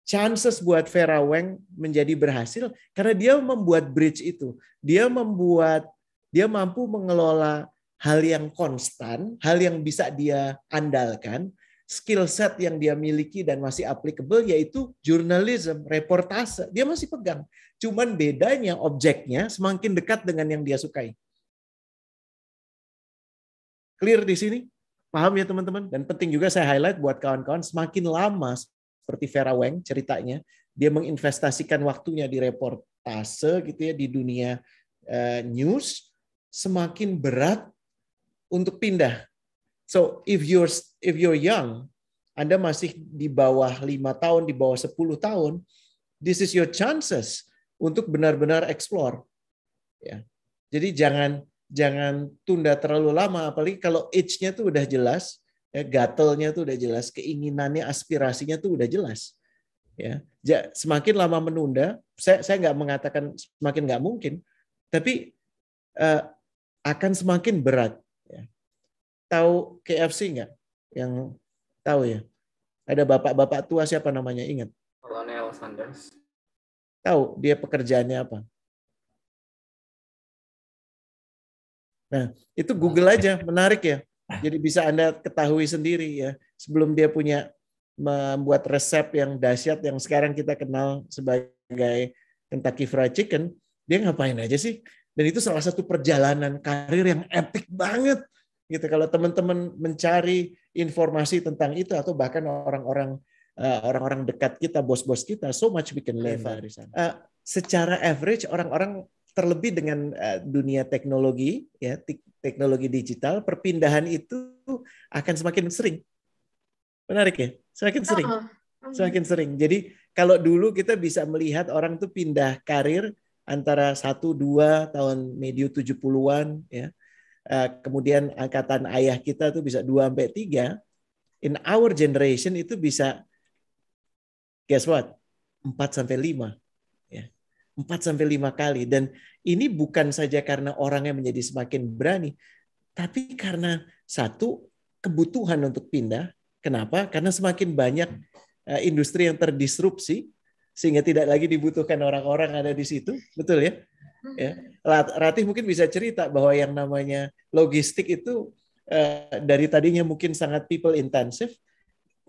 S1: Chances buat Vera Wang menjadi berhasil karena dia membuat bridge itu. Dia membuat dia mampu mengelola hal yang konstan, hal yang bisa dia andalkan, skill set yang dia miliki dan masih applicable yaitu jurnalisme reportase. Dia masih pegang. Cuman bedanya objeknya semakin dekat dengan yang dia sukai. Clear di sini? Paham ya teman-teman? Dan penting juga saya highlight buat kawan-kawan, semakin lama seperti Vera Wang ceritanya, dia menginvestasikan waktunya di reportase gitu ya di dunia uh, news, semakin berat untuk pindah. So if you're if you're young, Anda masih di bawah lima tahun, di bawah 10 tahun, this is your chances untuk benar-benar explore. Ya. Jadi jangan jangan tunda terlalu lama apalagi kalau age-nya tuh udah jelas ya gatelnya tuh udah jelas keinginannya aspirasinya tuh udah jelas ya semakin lama menunda saya saya nggak mengatakan semakin nggak mungkin tapi eh, akan semakin berat ya. tahu KFC nggak yang tahu ya ada bapak-bapak tua siapa namanya ingat
S4: Colonel Sanders
S1: tahu dia pekerjaannya apa Nah, itu Google aja, menarik ya. Jadi bisa Anda ketahui sendiri ya sebelum dia punya membuat resep yang dahsyat yang sekarang kita kenal sebagai Kentucky Fried Chicken, dia ngapain aja sih? Dan itu salah satu perjalanan karir yang epic banget. Gitu kalau teman-teman mencari informasi tentang itu atau bahkan orang-orang eh, orang-orang dekat kita, bos-bos kita, so much we can learn dari iya, sana. Eh, secara average orang-orang terlebih dengan eh, dunia teknologi ya teknologi digital perpindahan itu akan semakin sering menarik ya semakin oh, sering oh.
S2: Mm-hmm. semakin
S1: sering jadi kalau dulu kita bisa melihat orang tuh pindah karir antara satu dua tahun medio 70-an ya eh, kemudian angkatan ayah kita tuh bisa dua sampai 3 in our generation itu bisa guess what empat sampai lima 4 sampai lima kali dan ini bukan saja karena orangnya menjadi semakin berani tapi karena satu kebutuhan untuk pindah. Kenapa? Karena semakin banyak eh, industri yang terdisrupsi sehingga tidak lagi dibutuhkan orang-orang ada di situ, betul ya? Hmm. Ya, Ratih mungkin bisa cerita bahwa yang namanya logistik itu eh, dari tadinya mungkin sangat people intensive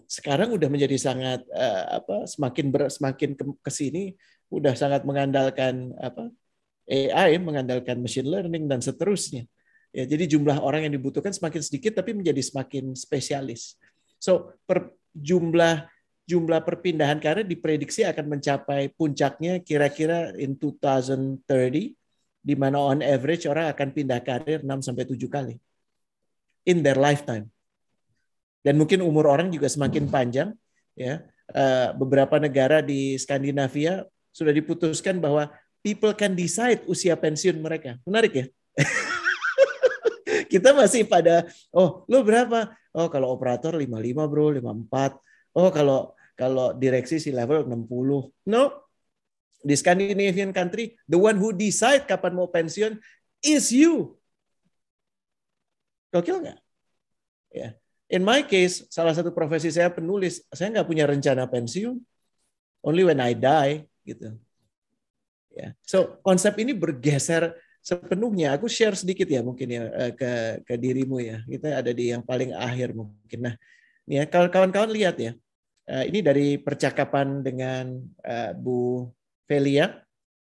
S1: sekarang udah menjadi sangat uh, apa semakin ber, semakin ke, ke sini udah sangat mengandalkan apa AI, mengandalkan machine learning dan seterusnya. Ya, jadi jumlah orang yang dibutuhkan semakin sedikit tapi menjadi semakin spesialis. So, per jumlah jumlah perpindahan karir diprediksi akan mencapai puncaknya kira-kira in 2030 di mana on average orang akan pindah karir 6 sampai 7 kali in their lifetime dan mungkin umur orang juga semakin panjang ya eh, beberapa negara di Skandinavia sudah diputuskan bahwa people can decide usia pensiun mereka menarik ya (laughs) kita masih pada oh lo berapa oh kalau operator 55 bro 54 oh kalau kalau direksi si level 60 no di Scandinavian country the one who decide kapan mau pensiun is you gokil nggak ya In my case, salah satu profesi saya penulis, saya nggak punya rencana pensiun. Only when I die, gitu. Ya. Yeah. So konsep ini bergeser sepenuhnya. Aku share sedikit ya mungkin ya eh, ke ke dirimu ya. Kita ada di yang paling akhir mungkin. Nah, ya kalau kawan-kawan lihat ya. Eh, ini dari percakapan dengan eh, Bu Felia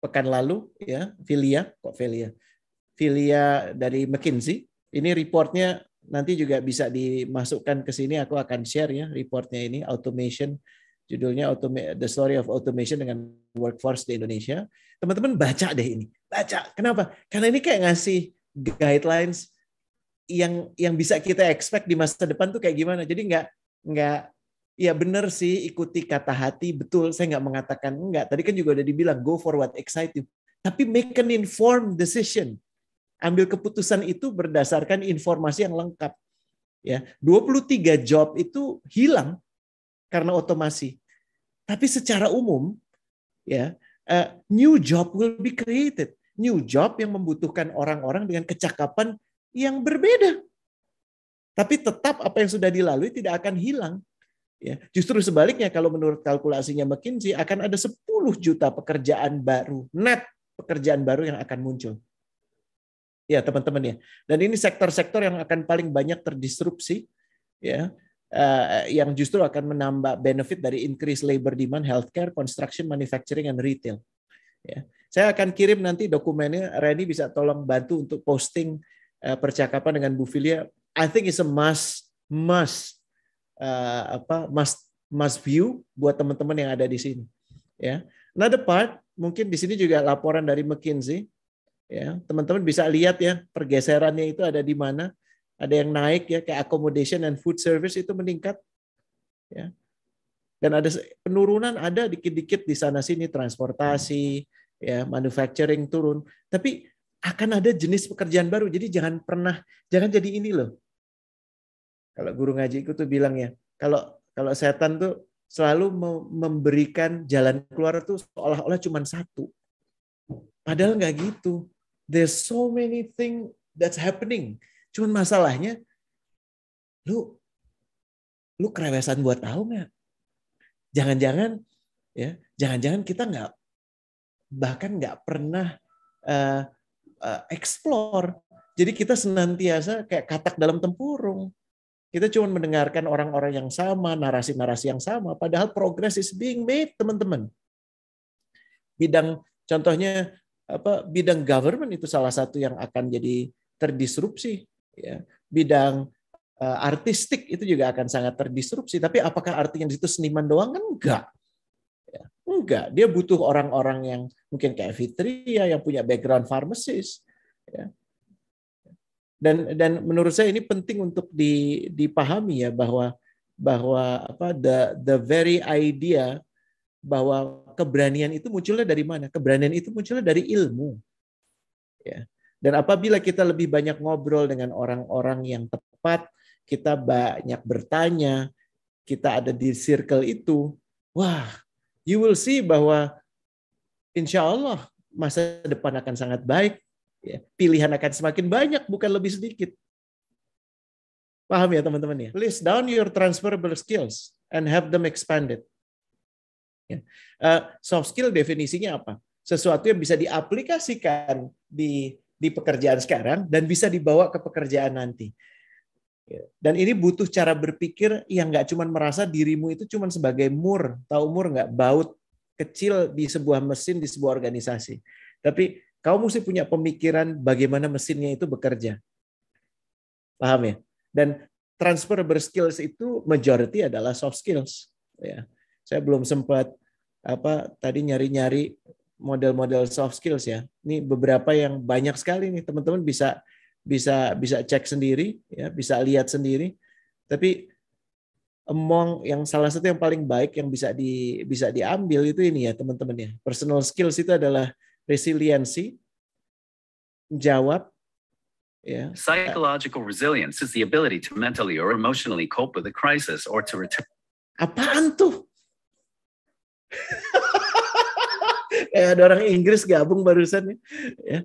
S1: pekan lalu ya, Felia kok Felia. Felia dari McKinsey. Ini reportnya nanti juga bisa dimasukkan ke sini. Aku akan share ya reportnya ini automation judulnya The Story of Automation dengan Workforce di Indonesia. Teman-teman baca deh ini, baca. Kenapa? Karena ini kayak ngasih guidelines yang yang bisa kita expect di masa depan tuh kayak gimana. Jadi nggak nggak ya benar sih ikuti kata hati betul. Saya nggak mengatakan enggak. Tadi kan juga udah dibilang go forward what Tapi make an informed decision ambil keputusan itu berdasarkan informasi yang lengkap. Ya, 23 job itu hilang karena otomasi. Tapi secara umum ya, uh, new job will be created. New job yang membutuhkan orang-orang dengan kecakapan yang berbeda. Tapi tetap apa yang sudah dilalui tidak akan hilang. Ya, justru sebaliknya kalau menurut kalkulasinya McKinsey akan ada 10 juta pekerjaan baru, net pekerjaan baru yang akan muncul ya teman-teman ya. Dan ini sektor-sektor yang akan paling banyak terdisrupsi ya. Uh, yang justru akan menambah benefit dari increase labor demand, healthcare, construction, manufacturing, and retail. Ya. Saya akan kirim nanti dokumennya. Reni bisa tolong bantu untuk posting uh, percakapan dengan Bu Filia. I think it's a must, must uh, apa must must view buat teman-teman yang ada di sini. Ya. Another part mungkin di sini juga laporan dari McKinsey Ya, teman-teman bisa lihat ya pergeserannya itu ada di mana. Ada yang naik ya kayak accommodation and food service itu meningkat. Ya. Dan ada penurunan ada dikit-dikit di sana sini transportasi, ya, manufacturing turun. Tapi akan ada jenis pekerjaan baru. Jadi jangan pernah jangan jadi ini loh. Kalau guru ngaji itu tuh bilang ya, kalau kalau setan tuh selalu memberikan jalan keluar tuh seolah-olah cuma satu. Padahal nggak gitu. There's so many thing that's happening. Cuman masalahnya, lu lu kerewesan buat tahu nggak? Jangan-jangan ya, jangan-jangan kita nggak bahkan nggak pernah uh, uh, explore. Jadi kita senantiasa kayak katak dalam tempurung. Kita cuma mendengarkan orang-orang yang sama, narasi-narasi yang sama, padahal progress is being made, teman-teman. Bidang contohnya apa bidang government itu salah satu yang akan jadi terdisrupsi ya bidang uh, artistik itu juga akan sangat terdisrupsi tapi apakah artinya di situ seniman doang kan enggak ya, enggak dia butuh orang-orang yang mungkin kayak Fitria yang punya background farmasis. ya dan dan menurut saya ini penting untuk dipahami ya bahwa bahwa apa the the very idea bahwa keberanian itu munculnya dari mana? Keberanian itu munculnya dari ilmu. Ya. Dan apabila kita lebih banyak ngobrol dengan orang-orang yang tepat, kita banyak bertanya, kita ada di circle itu, wah, you will see bahwa insya Allah masa depan akan sangat baik. Ya. Pilihan akan semakin banyak, bukan lebih sedikit. Paham ya teman-teman ya? List down your transferable skills and have them expanded. Ya. Uh, soft skill definisinya apa? Sesuatu yang bisa diaplikasikan di di pekerjaan sekarang dan bisa dibawa ke pekerjaan nanti. Ya. Dan ini butuh cara berpikir yang nggak cuma merasa dirimu itu cuma sebagai mur, tahu mur nggak baut kecil di sebuah mesin di sebuah organisasi. Tapi kamu mesti punya pemikiran bagaimana mesinnya itu bekerja. Paham ya? Dan transfer berskills itu majority adalah soft skills. Ya. Saya belum sempat apa tadi nyari-nyari model-model soft skills ya. Ini beberapa yang banyak sekali nih teman-teman bisa bisa bisa cek sendiri ya, bisa lihat sendiri. Tapi emong yang salah satu yang paling baik yang bisa di bisa diambil itu ini ya teman-teman ya. Personal skills itu adalah resiliensi jawab
S2: Yeah. Psychological resilience is the ability to mentally or emotionally cope with a crisis or to return. Apaan tuh?
S1: (laughs) Kayak ada orang Inggris gabung barusan ya. ya.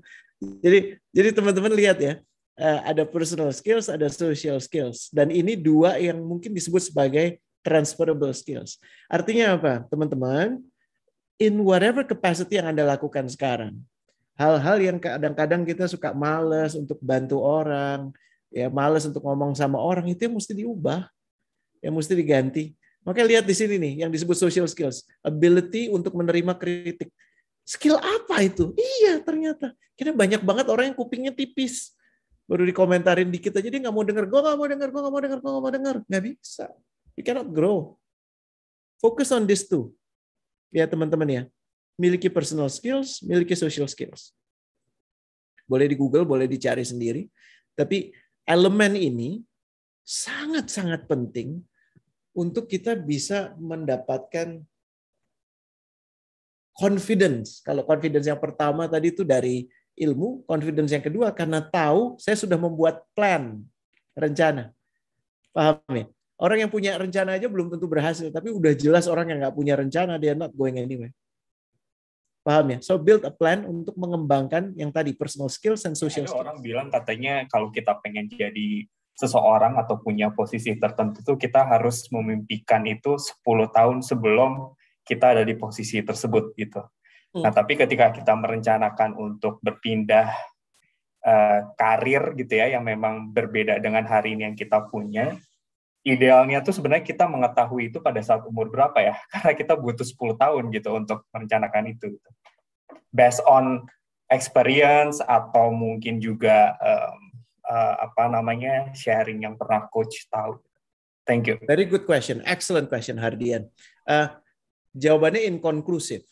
S1: Jadi jadi teman-teman lihat ya, eh, ada personal skills, ada social skills dan ini dua yang mungkin disebut sebagai transferable skills. Artinya apa, teman-teman? In whatever capacity yang Anda lakukan sekarang, hal-hal yang kadang-kadang kita suka males untuk bantu orang, ya males untuk ngomong sama orang itu yang mesti diubah, yang mesti diganti. Makanya lihat di sini nih yang disebut social skills, ability untuk menerima kritik. Skill apa itu? Iya ternyata. Kita banyak banget orang yang kupingnya tipis. Baru dikomentarin dikit aja dia nggak mau denger, gue nggak mau denger, gue nggak mau denger, gue nggak mau denger. Nggak bisa. You cannot grow. Focus on this two. Ya teman-teman ya. Miliki personal skills, miliki social skills. Boleh di Google, boleh dicari sendiri. Tapi elemen ini sangat-sangat penting untuk kita bisa mendapatkan confidence. Kalau confidence yang pertama tadi itu dari ilmu, confidence yang kedua karena tahu saya sudah membuat plan, rencana. Paham ya? Orang yang punya rencana aja belum tentu berhasil, tapi udah jelas orang yang nggak punya rencana, dia not going anywhere. Paham ya? So build a plan untuk mengembangkan yang tadi personal skills and social Ada skills.
S4: Orang bilang katanya kalau kita pengen jadi seseorang atau punya posisi tertentu itu kita harus memimpikan itu 10 tahun sebelum kita ada di posisi tersebut gitu. Hmm. Nah, tapi ketika kita merencanakan untuk berpindah uh, karir gitu ya yang memang berbeda dengan hari ini yang kita punya, idealnya tuh sebenarnya kita mengetahui itu pada saat umur berapa ya? (laughs) Karena kita butuh 10 tahun gitu untuk merencanakan itu. Gitu. Based on experience atau mungkin juga um, uh, apa
S1: namanya sharing yang pernah coach tahu. Thank you. Very good question, excellent question Hardian. Uh, jawabannya inconclusive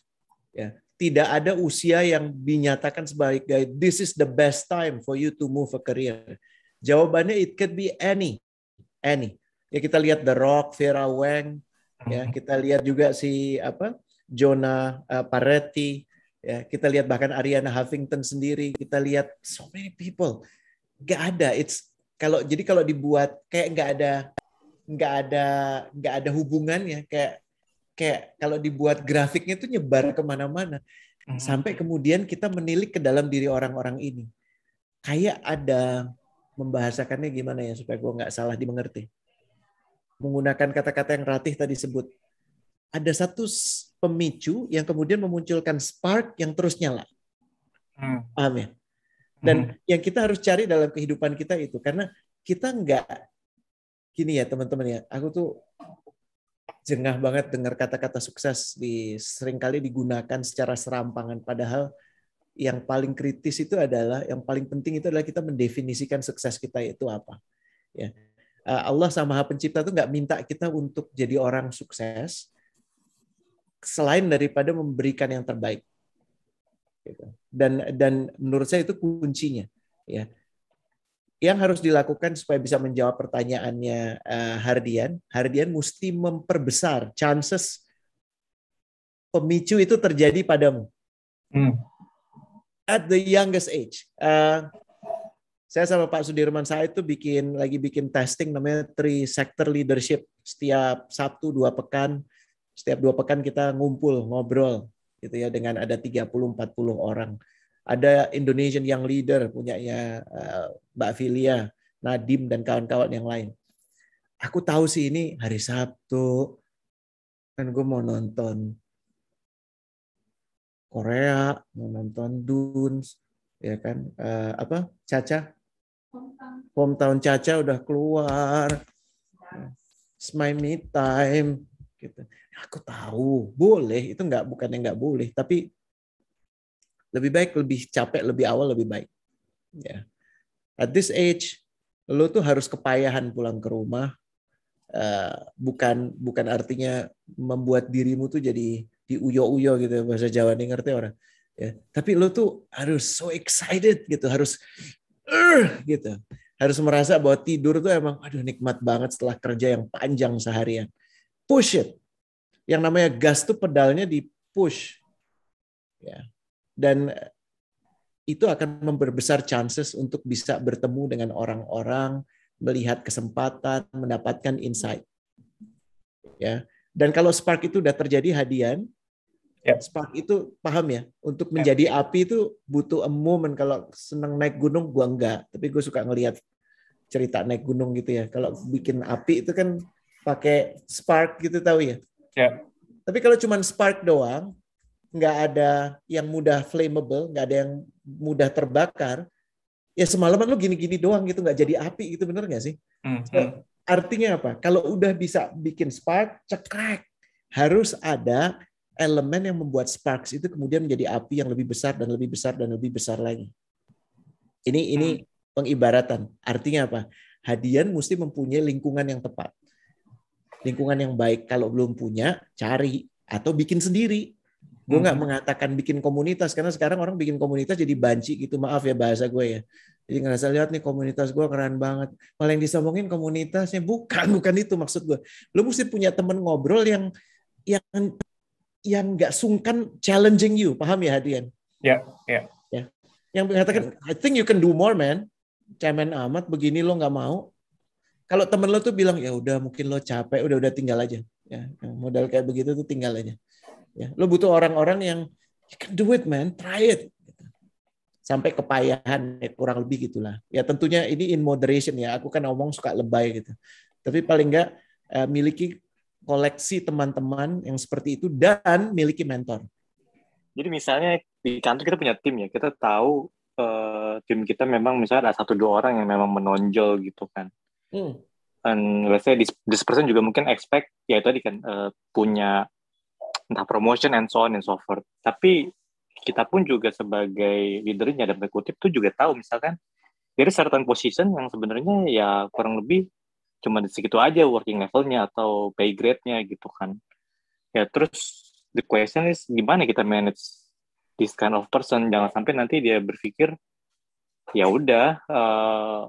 S1: Ya, tidak ada usia yang dinyatakan sebagai this is the best time for you to move a career. Jawabannya it could be any, any. Ya kita lihat The Rock, Vera Wang, ya mhm. kita lihat juga si apa Jonah uh, eh, Paretti, ya kita lihat bahkan Ariana Huffington sendiri, kita lihat so many people nggak ada it's kalau jadi kalau dibuat kayak nggak ada nggak ada nggak ada hubungannya kayak kayak kalau dibuat grafiknya itu nyebar kemana-mana mm-hmm. sampai kemudian kita menilik ke dalam diri orang-orang ini kayak ada membahasakannya gimana ya supaya gue nggak salah dimengerti menggunakan kata-kata yang ratih tadi sebut ada satu pemicu yang kemudian memunculkan spark yang terus nyala Amin. Hmm. paham ya? Dan hmm. yang kita harus cari dalam kehidupan kita itu karena kita nggak gini ya teman-teman ya. Aku tuh jengah banget dengar kata-kata sukses di seringkali digunakan secara serampangan padahal yang paling kritis itu adalah yang paling penting itu adalah kita mendefinisikan sukses kita itu apa ya eh, Allah sama Maha Pencipta tuh nggak minta kita untuk jadi orang sukses selain daripada memberikan yang terbaik gitu dan dan menurut saya itu kuncinya ya yang harus dilakukan supaya bisa menjawab pertanyaannya uh, Hardian Hardian mesti memperbesar chances pemicu itu terjadi padamu hmm. at the youngest age uh, saya sama Pak Sudirman saya itu bikin lagi bikin testing namanya three sector leadership setiap satu dua pekan setiap dua pekan kita ngumpul ngobrol gitu ya dengan ada 30 40 orang. Ada Indonesian yang leader punya ya eh, Mbak Filia, Nadim dan kawan-kawan yang lain. Aku tahu sih ini hari Sabtu kan gue mau nonton Korea, mau nonton Dunes, ya kan uh, apa Caca pom hometown Caca udah keluar. It's my me time gitu aku tahu boleh itu nggak yang nggak boleh tapi lebih baik lebih capek lebih awal lebih baik ya yeah. at this age lo tuh harus kepayahan pulang ke rumah uh, bukan bukan artinya membuat dirimu tuh jadi diuyo-uyo gitu ya, bahasa Jawa nih ngerti orang ya tapi lo tuh harus so excited gitu harus uh, gitu harus merasa bahwa tidur tuh emang aduh nikmat banget setelah kerja yang panjang seharian push it yang namanya gas tuh pedalnya di push. Ya. Dan eh, itu akan memperbesar chances untuk bisa bertemu dengan orang-orang, melihat kesempatan, mendapatkan insight. Ya. Dan kalau spark itu udah terjadi hadian, ya. spark itu paham ya untuk ya. menjadi api itu butuh a moment kalau senang naik gunung gua enggak tapi gue suka ngelihat cerita naik gunung gitu ya kalau bikin api itu kan pakai spark gitu tahu ya Yeah. Tapi kalau cuma spark doang, nggak ada yang mudah flammable, nggak ada yang mudah terbakar, ya semalaman lu gini-gini doang gitu, nggak jadi api gitu, bener nggak sih? Mm-hmm. Artinya apa? Kalau udah bisa bikin spark, cekrek, harus ada elemen yang membuat sparks itu kemudian menjadi api yang lebih besar dan lebih besar dan lebih besar lagi. Ini ini hmm. pengibaratan. Artinya apa? Hadian mesti mempunyai lingkungan yang tepat lingkungan yang baik kalau belum punya cari atau bikin sendiri gue nggak hmm. mengatakan bikin komunitas karena sekarang orang bikin komunitas jadi banci gitu maaf ya bahasa gue ya jadi ngerasa lihat nih komunitas gue keren banget malah yang disombongin komunitasnya bukan bukan itu maksud gue lo mesti punya temen ngobrol yang yang yang nggak sungkan challenging you paham ya Hadian ya yeah, ya yeah. ya yang mengatakan I think you can do more man cemen amat begini lo nggak mau kalau temen lo tuh bilang ya udah mungkin lo capek udah udah tinggal aja ya modal kayak begitu tuh tinggal aja ya lo butuh orang-orang yang you can do it man try it gitu. sampai kepayahan ya, kurang lebih gitulah ya tentunya ini in moderation ya aku kan ngomong suka lebay gitu tapi paling enggak eh, miliki koleksi teman-teman yang seperti itu dan miliki mentor
S4: jadi misalnya di kantor kita punya tim ya kita tahu eh, tim kita memang misalnya ada satu dua orang yang memang menonjol gitu kan Hmm. And let's say this, this person juga mungkin expect ya tadi kan uh, punya entah promotion and so on and so forth. Tapi kita pun juga sebagai leadernya dan kutip tuh juga tahu misalkan dari certain position yang sebenarnya ya kurang lebih cuma di segitu aja working levelnya atau pay grade-nya gitu kan. Ya terus the question is gimana kita manage this kind of person jangan sampai nanti dia berpikir ya udah uh,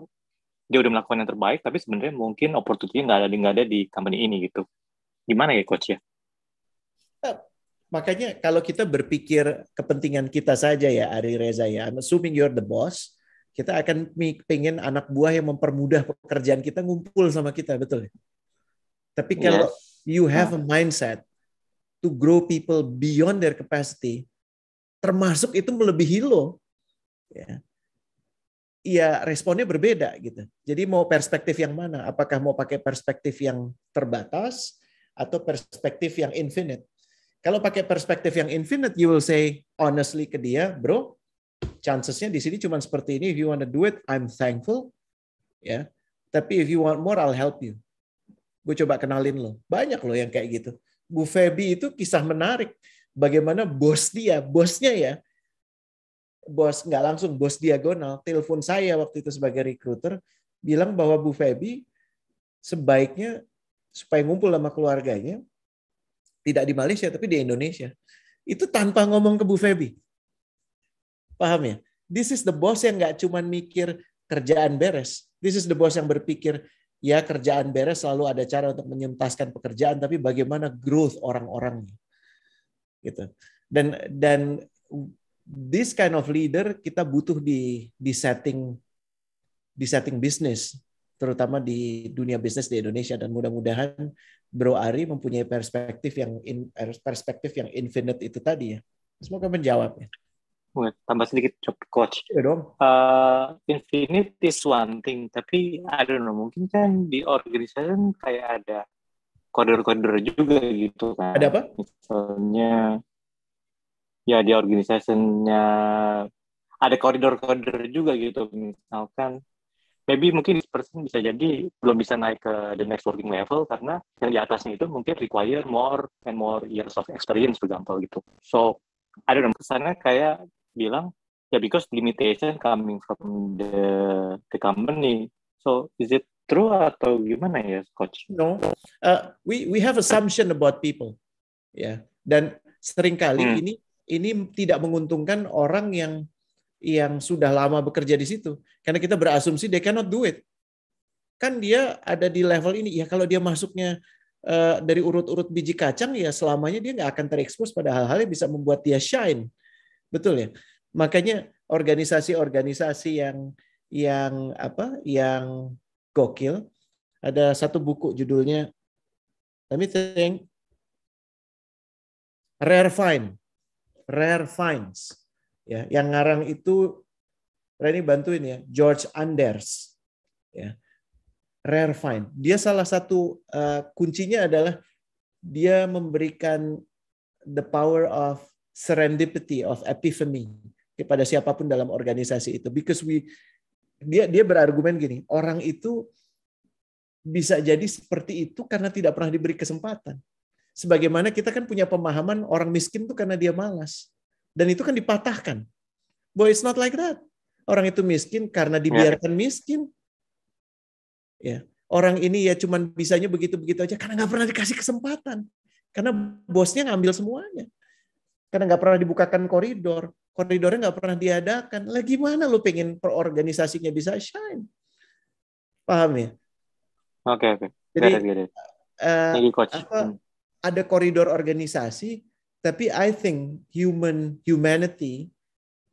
S4: dia udah melakukan yang terbaik tapi sebenarnya mungkin opportunity nggak ada nggak ada di company ini gitu gimana ya coach ya
S1: eh, makanya kalau kita berpikir kepentingan kita saja ya Ari Reza ya I'm assuming you're the boss kita akan pengen anak buah yang mempermudah pekerjaan kita ngumpul sama kita betul ya? tapi kalau yes. you have a ah. mindset to grow people beyond their capacity termasuk itu melebihi lo ya ya responnya berbeda gitu. Jadi mau perspektif yang mana? Apakah mau pakai perspektif yang terbatas atau perspektif yang infinite? Kalau pakai perspektif yang infinite, you will say honestly ke dia, bro, chancesnya di sini cuma seperti ini. If you want to do it, I'm thankful. Ya, yeah. tapi if you want more, I'll help you. Gue coba kenalin lo. Banyak lo yang kayak gitu. Bu Febi itu kisah menarik. Bagaimana bos dia, bosnya ya, bos nggak langsung bos diagonal telepon saya waktu itu sebagai recruiter bilang bahwa Bu Febi sebaiknya supaya ngumpul sama keluarganya tidak di Malaysia tapi di Indonesia itu tanpa ngomong ke Bu Febi paham ya this is the boss yang nggak cuman mikir kerjaan beres this is the boss yang berpikir ya kerjaan beres selalu ada cara untuk menyentaskan pekerjaan tapi bagaimana growth orang-orangnya gitu dan dan this kind of leader kita butuh di di setting di setting bisnis terutama di dunia bisnis di Indonesia dan mudah-mudahan Bro Ari mempunyai perspektif yang in, er, perspektif yang infinite itu tadi ya. Semoga menjawab ya.
S4: Tambah sedikit job coach. Ya dong. Uh, infinite is one thing, tapi I don't know, mungkin kan di organisasi kayak ada koder-koder juga gitu kan. Ada apa? Misalnya ya di organisasinya ada koridor-koridor juga gitu misalkan maybe mungkin person bisa jadi belum bisa naik ke the next working level karena yang di atasnya itu mungkin require more and more years of experience for gitu so ada know kesannya kayak bilang ya yeah, because limitation coming from the the company so is it true atau gimana ya coach
S1: no uh, we we have assumption about people ya yeah. dan seringkali hmm. ini ini tidak menguntungkan orang yang yang sudah lama bekerja di situ karena kita berasumsi they cannot do it kan dia ada di level ini ya kalau dia masuknya uh, dari urut-urut biji kacang ya selamanya dia nggak akan terekspos pada hal-hal yang bisa membuat dia shine betul ya makanya organisasi-organisasi yang yang apa yang gokil ada satu buku judulnya let me think rare find Rare Finds. Ya, yang ngarang itu Reni bantuin ya, George Anders. Ya. Rare Find. Dia salah satu uh, kuncinya adalah dia memberikan the power of serendipity of epiphany kepada siapapun dalam organisasi itu because we dia dia berargumen gini orang itu bisa jadi seperti itu karena tidak pernah diberi kesempatan Sebagaimana kita kan punya pemahaman orang miskin itu karena dia malas. Dan itu kan dipatahkan. Boy, it's not like that. Orang itu miskin karena ya. dibiarkan miskin. Ya, orang ini ya cuman bisanya begitu-begitu aja karena nggak pernah dikasih kesempatan. Karena bosnya ngambil semuanya. Karena nggak pernah dibukakan koridor. Koridornya nggak pernah diadakan. Lah gimana lu pengen perorganisasinya bisa shine? Paham ya?
S4: Oke, okay, oke. Okay. Jadi, it, it.
S1: Uh, Coach. Apa, hmm ada koridor organisasi, tapi I think human humanity,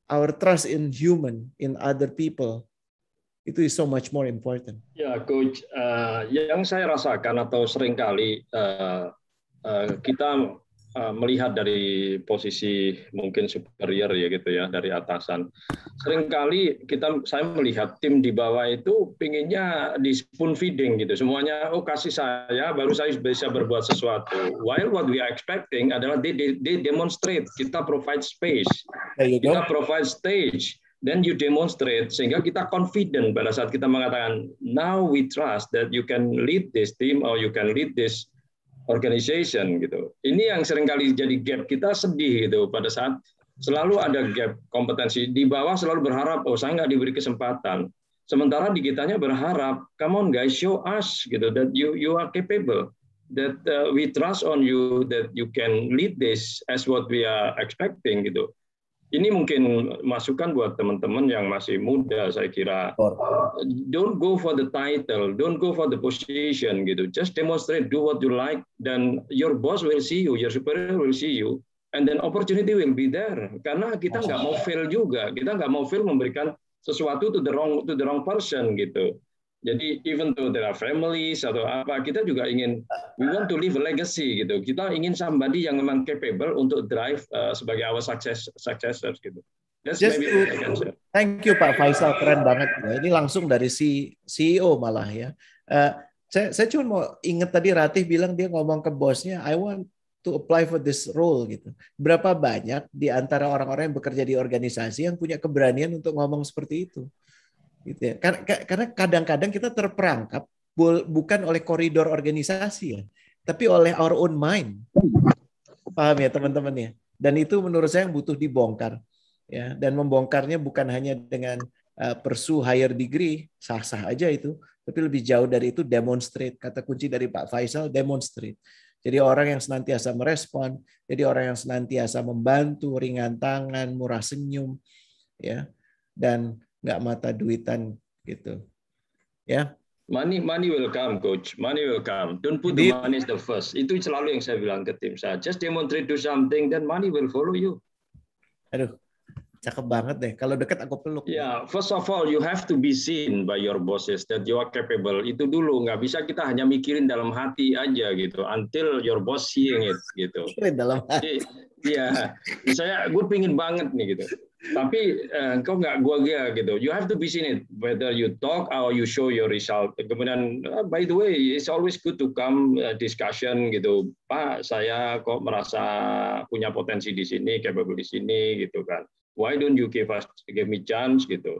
S1: our trust in human, in other people, itu is so much more important.
S3: Ya, coach, uh, yang saya rasakan atau seringkali uh, uh, kita Eh, melihat dari posisi mungkin superior ya gitu ya dari atasan. Seringkali kita saya melihat tim di bawah itu pinginnya di spoon feeding gitu. Semuanya oh kasih saya baru saya bisa berbuat sesuatu. While what we are expecting adalah they, they, they demonstrate kita provide space. Kita provide stage then you demonstrate sehingga kita confident pada saat kita mengatakan now we trust that you can lead this team or you can lead this organization gitu. Ini yang seringkali jadi gap kita sedih gitu pada saat selalu ada gap kompetensi di bawah selalu berharap oh saya nggak diberi kesempatan. Sementara di kitanya berharap, come on guys, show us gitu that you you are capable, that uh, we trust on you, that you can lead this as what we are expecting gitu ini mungkin masukan buat teman-teman yang masih muda saya kira don't go for the title don't go for the position gitu just demonstrate do what you like dan your boss will see you your superior will see you and then opportunity will be there karena kita nggak mau fail juga kita nggak mau fail memberikan sesuatu to the wrong to the wrong person gitu jadi even though there are families atau apa, kita juga ingin we want to leave a legacy gitu. Kita ingin somebody yang memang capable untuk drive uh, sebagai our success successors gitu. That's Just maybe to,
S1: thank you Pak Faisal keren banget. Nah, ini langsung dari si CEO malah ya. Uh, saya saya cuma mau inget tadi Ratih bilang dia ngomong ke bosnya I want to apply for this role gitu. Berapa banyak di antara orang-orang yang bekerja di organisasi yang punya keberanian untuk ngomong seperti itu? gitu ya karena kadang-kadang kita terperangkap bukan oleh koridor organisasi ya tapi oleh our own mind paham ya teman-teman ya dan itu menurut saya yang butuh dibongkar ya dan membongkarnya bukan hanya dengan uh, pursue higher degree sah-sah aja itu tapi lebih jauh dari itu demonstrate kata kunci dari Pak Faisal demonstrate jadi orang yang senantiasa merespon jadi orang yang senantiasa membantu ringan tangan murah senyum ya dan nggak mata duitan gitu. Ya.
S3: Money money will come coach. Money will come. Don't put the money is the first. Itu selalu yang saya bilang ke tim saya. Just demonstrate do something then money will follow you. Aduh. Cakep banget deh. Kalau dekat aku peluk. Ya, yeah, first of all you have to be seen by your bosses that you are capable. Itu dulu nggak bisa kita hanya mikirin dalam hati aja gitu. Until your boss seeing it gitu. dalam hati. Iya. Yeah. Misalnya gue pingin banget nih gitu tapi uh, nggak gua gua gitu you have to be seen it whether you talk or you show your result kemudian uh, by the way it's always good to come uh, discussion gitu pak saya kok merasa punya potensi di sini capable di sini gitu kan why don't you give us give me chance gitu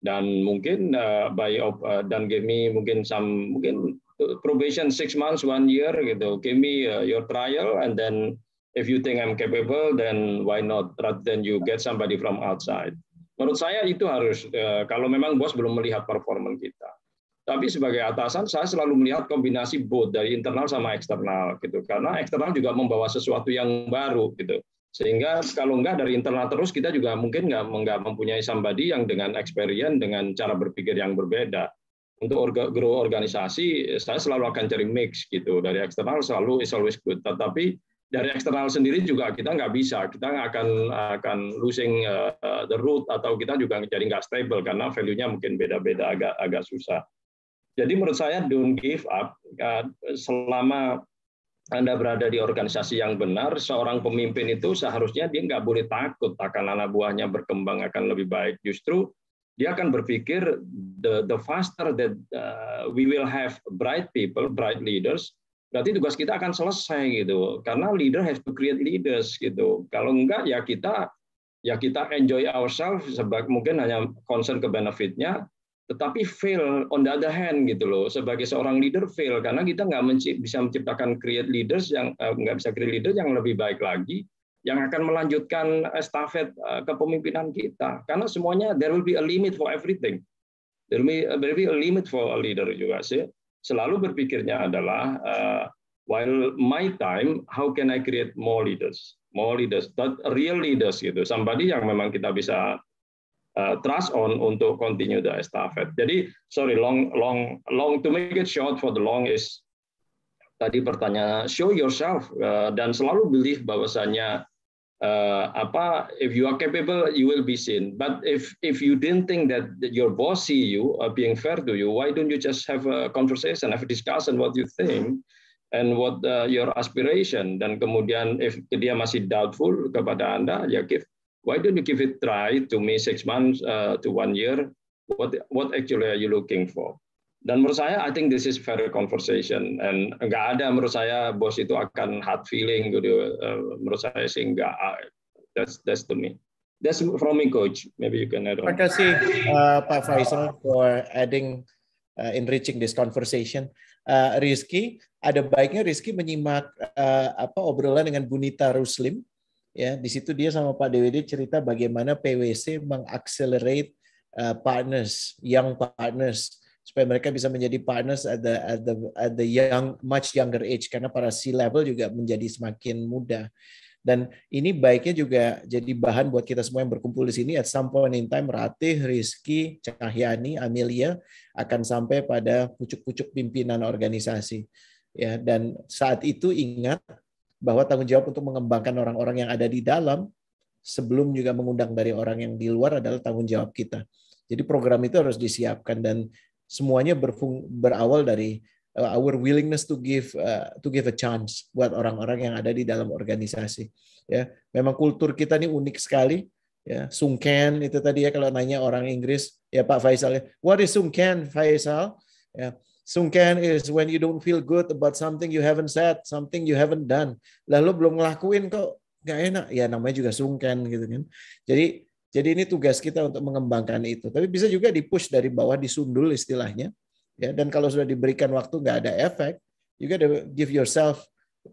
S3: dan mungkin uh, by of, uh, dan give me mungkin some mungkin probation six months one year gitu give me uh, your trial and then if you think I'm capable, then why not? Rather than you get somebody from outside. Menurut saya itu harus eh, kalau memang bos belum melihat performa kita. Tapi sebagai atasan saya selalu melihat kombinasi both dari internal sama eksternal gitu. Karena eksternal juga membawa sesuatu yang baru gitu. Sehingga kalau enggak dari internal terus kita juga mungkin enggak, enggak mempunyai somebody yang dengan experience dengan cara berpikir yang berbeda. Untuk orga, grow organisasi eh, saya selalu akan cari mix gitu. Dari eksternal selalu is always good. Tetapi dari eksternal sendiri juga kita nggak bisa, kita akan akan losing eh, the root atau kita juga jadi nggak stable karena value-nya mungkin beda-beda agak agak susah. Jadi menurut saya don't give up eh, selama anda berada di organisasi yang benar, seorang pemimpin itu seharusnya dia nggak boleh takut akan anak buahnya berkembang akan lebih baik. Justru dia akan berpikir the the faster that eh, we will have bright people, bright leaders, berarti tugas kita akan selesai gitu. Karena leader has to create leaders gitu. Kalau enggak ya kita ya kita enjoy ourselves sebab mungkin hanya concern ke benefitnya, tetapi fail on the other hand gitu loh. Sebagai seorang leader fail karena kita nggak menci bisa menciptakan create leaders yang eh, nggak bisa create leader yang lebih baik lagi yang akan melanjutkan estafet eh, kepemimpinan kita. Karena semuanya there will be a limit for everything. there will be eh, a limit for a leader juga sih selalu berpikirnya adalah uh, while my time, how can I create more leaders, more leaders, but real leaders gitu, somebody yang memang kita bisa uh, trust on untuk continue the estafet. Jadi sorry long long long to make it short for the long is tadi pertanyaan show yourself uh, dan selalu believe bahwasanya uh, apa if you are capable you will be seen but if if you didn't think that, your boss see you uh, being fair to you why don't you just have a conversation have a discussion what you think and what uh, your aspiration dan kemudian if dia masih doubtful kepada anda ya give why don't you give it try to me six months uh, to one year what what actually are you looking for dan menurut saya, I think this is fair conversation. And nggak ada menurut saya bos itu akan hard feeling gitu. Uh, menurut saya sih nggak. Ah, that's that's to me. That's from me, coach. Maybe you can add on. Terima kasih
S1: uh, Pak Faisal for adding uh, enriching this conversation. Uh, Rizky, ada baiknya Rizky menyimak uh, apa obrolan dengan Bunita Ruslim. Ya, di situ dia sama Pak DWD cerita bagaimana PwC mengakselerate uh, partners, young partners supaya mereka bisa menjadi partners at the at the at the young much younger age karena para C level juga menjadi semakin muda dan ini baiknya juga jadi bahan buat kita semua yang berkumpul di sini at some point in time Ratih, Rizky, Cahyani, Amelia akan sampai pada pucuk-pucuk pimpinan organisasi ya dan saat itu ingat bahwa tanggung jawab untuk mengembangkan orang-orang yang ada di dalam sebelum juga mengundang dari orang yang di luar adalah tanggung jawab kita. Jadi program itu harus disiapkan dan semuanya berfung, berawal dari uh, our willingness to give uh, to give a chance buat orang-orang yang ada di dalam organisasi. Ya, memang kultur kita ini unik sekali. Ya, sungken itu tadi ya kalau nanya orang Inggris ya Pak Faisal. Ya, What is sungken Faisal? Ya, sungken is when you don't feel good about something you haven't said, something you haven't done. Lalu belum ngelakuin kok gak enak ya namanya juga sungken gitu kan. Jadi jadi ini tugas kita untuk mengembangkan itu. Tapi bisa juga dipush dari bawah, disundul istilahnya. Ya, dan kalau sudah diberikan waktu nggak ada efek, you gotta give yourself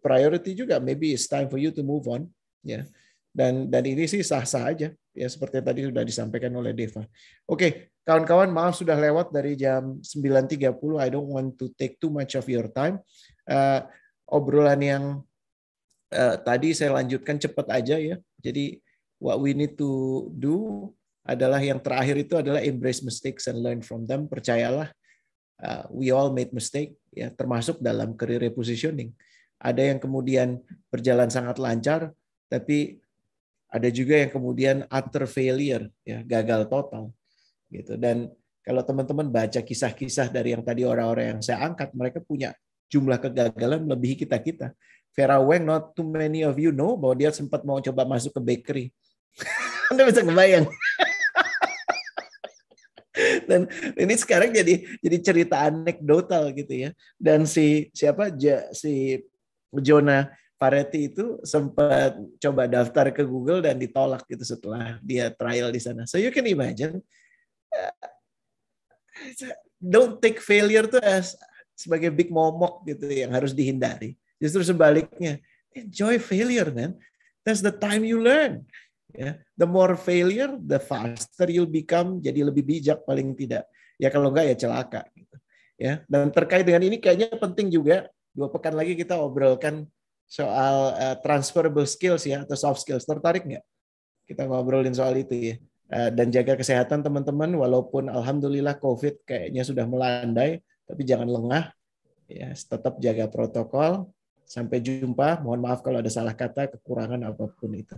S1: priority juga. Maybe it's time for you to move on. Ya. Dan dan ini sih sah-sah aja. Ya seperti tadi sudah disampaikan oleh Deva. Oke, kawan-kawan maaf sudah lewat dari jam 9.30. I don't want to take too much of your time. Uh, obrolan yang uh, tadi saya lanjutkan cepat aja ya. Jadi what we need to do adalah yang terakhir itu adalah embrace mistakes and learn from them. Percayalah, uh, we all made mistake, ya termasuk dalam career repositioning. Ada yang kemudian berjalan sangat lancar, tapi ada juga yang kemudian utter failure, ya gagal total, gitu. Dan kalau teman-teman baca kisah-kisah dari yang tadi orang-orang yang saya angkat, mereka punya jumlah kegagalan melebihi kita kita. Vera Wang, not too many of you know bahwa dia sempat mau coba masuk ke bakery (laughs) Anda bisa kebayang. Dan ini sekarang jadi jadi cerita anekdotal gitu ya. Dan si siapa si Jonah Pareti itu sempat coba daftar ke Google dan ditolak gitu setelah dia trial di sana. So you can imagine uh, don't take failure to as sebagai big momok gitu yang harus dihindari. Justru sebaliknya, enjoy failure man. That's the time you learn. Ya, the more failure, the faster you'll become. Jadi lebih bijak paling tidak. Ya kalau enggak ya celaka. Gitu. Ya, dan terkait dengan ini kayaknya penting juga. Dua pekan lagi kita obrolkan soal uh, transferable skills ya atau soft skills. Tertarik nggak? Kita ngobrolin soal itu ya. Eh, dan jaga kesehatan teman-teman. Walaupun alhamdulillah COVID kayaknya sudah melandai, tapi jangan lengah. Ya, tetap jaga protokol. Sampai jumpa. Mohon maaf kalau ada salah kata, kekurangan apapun itu.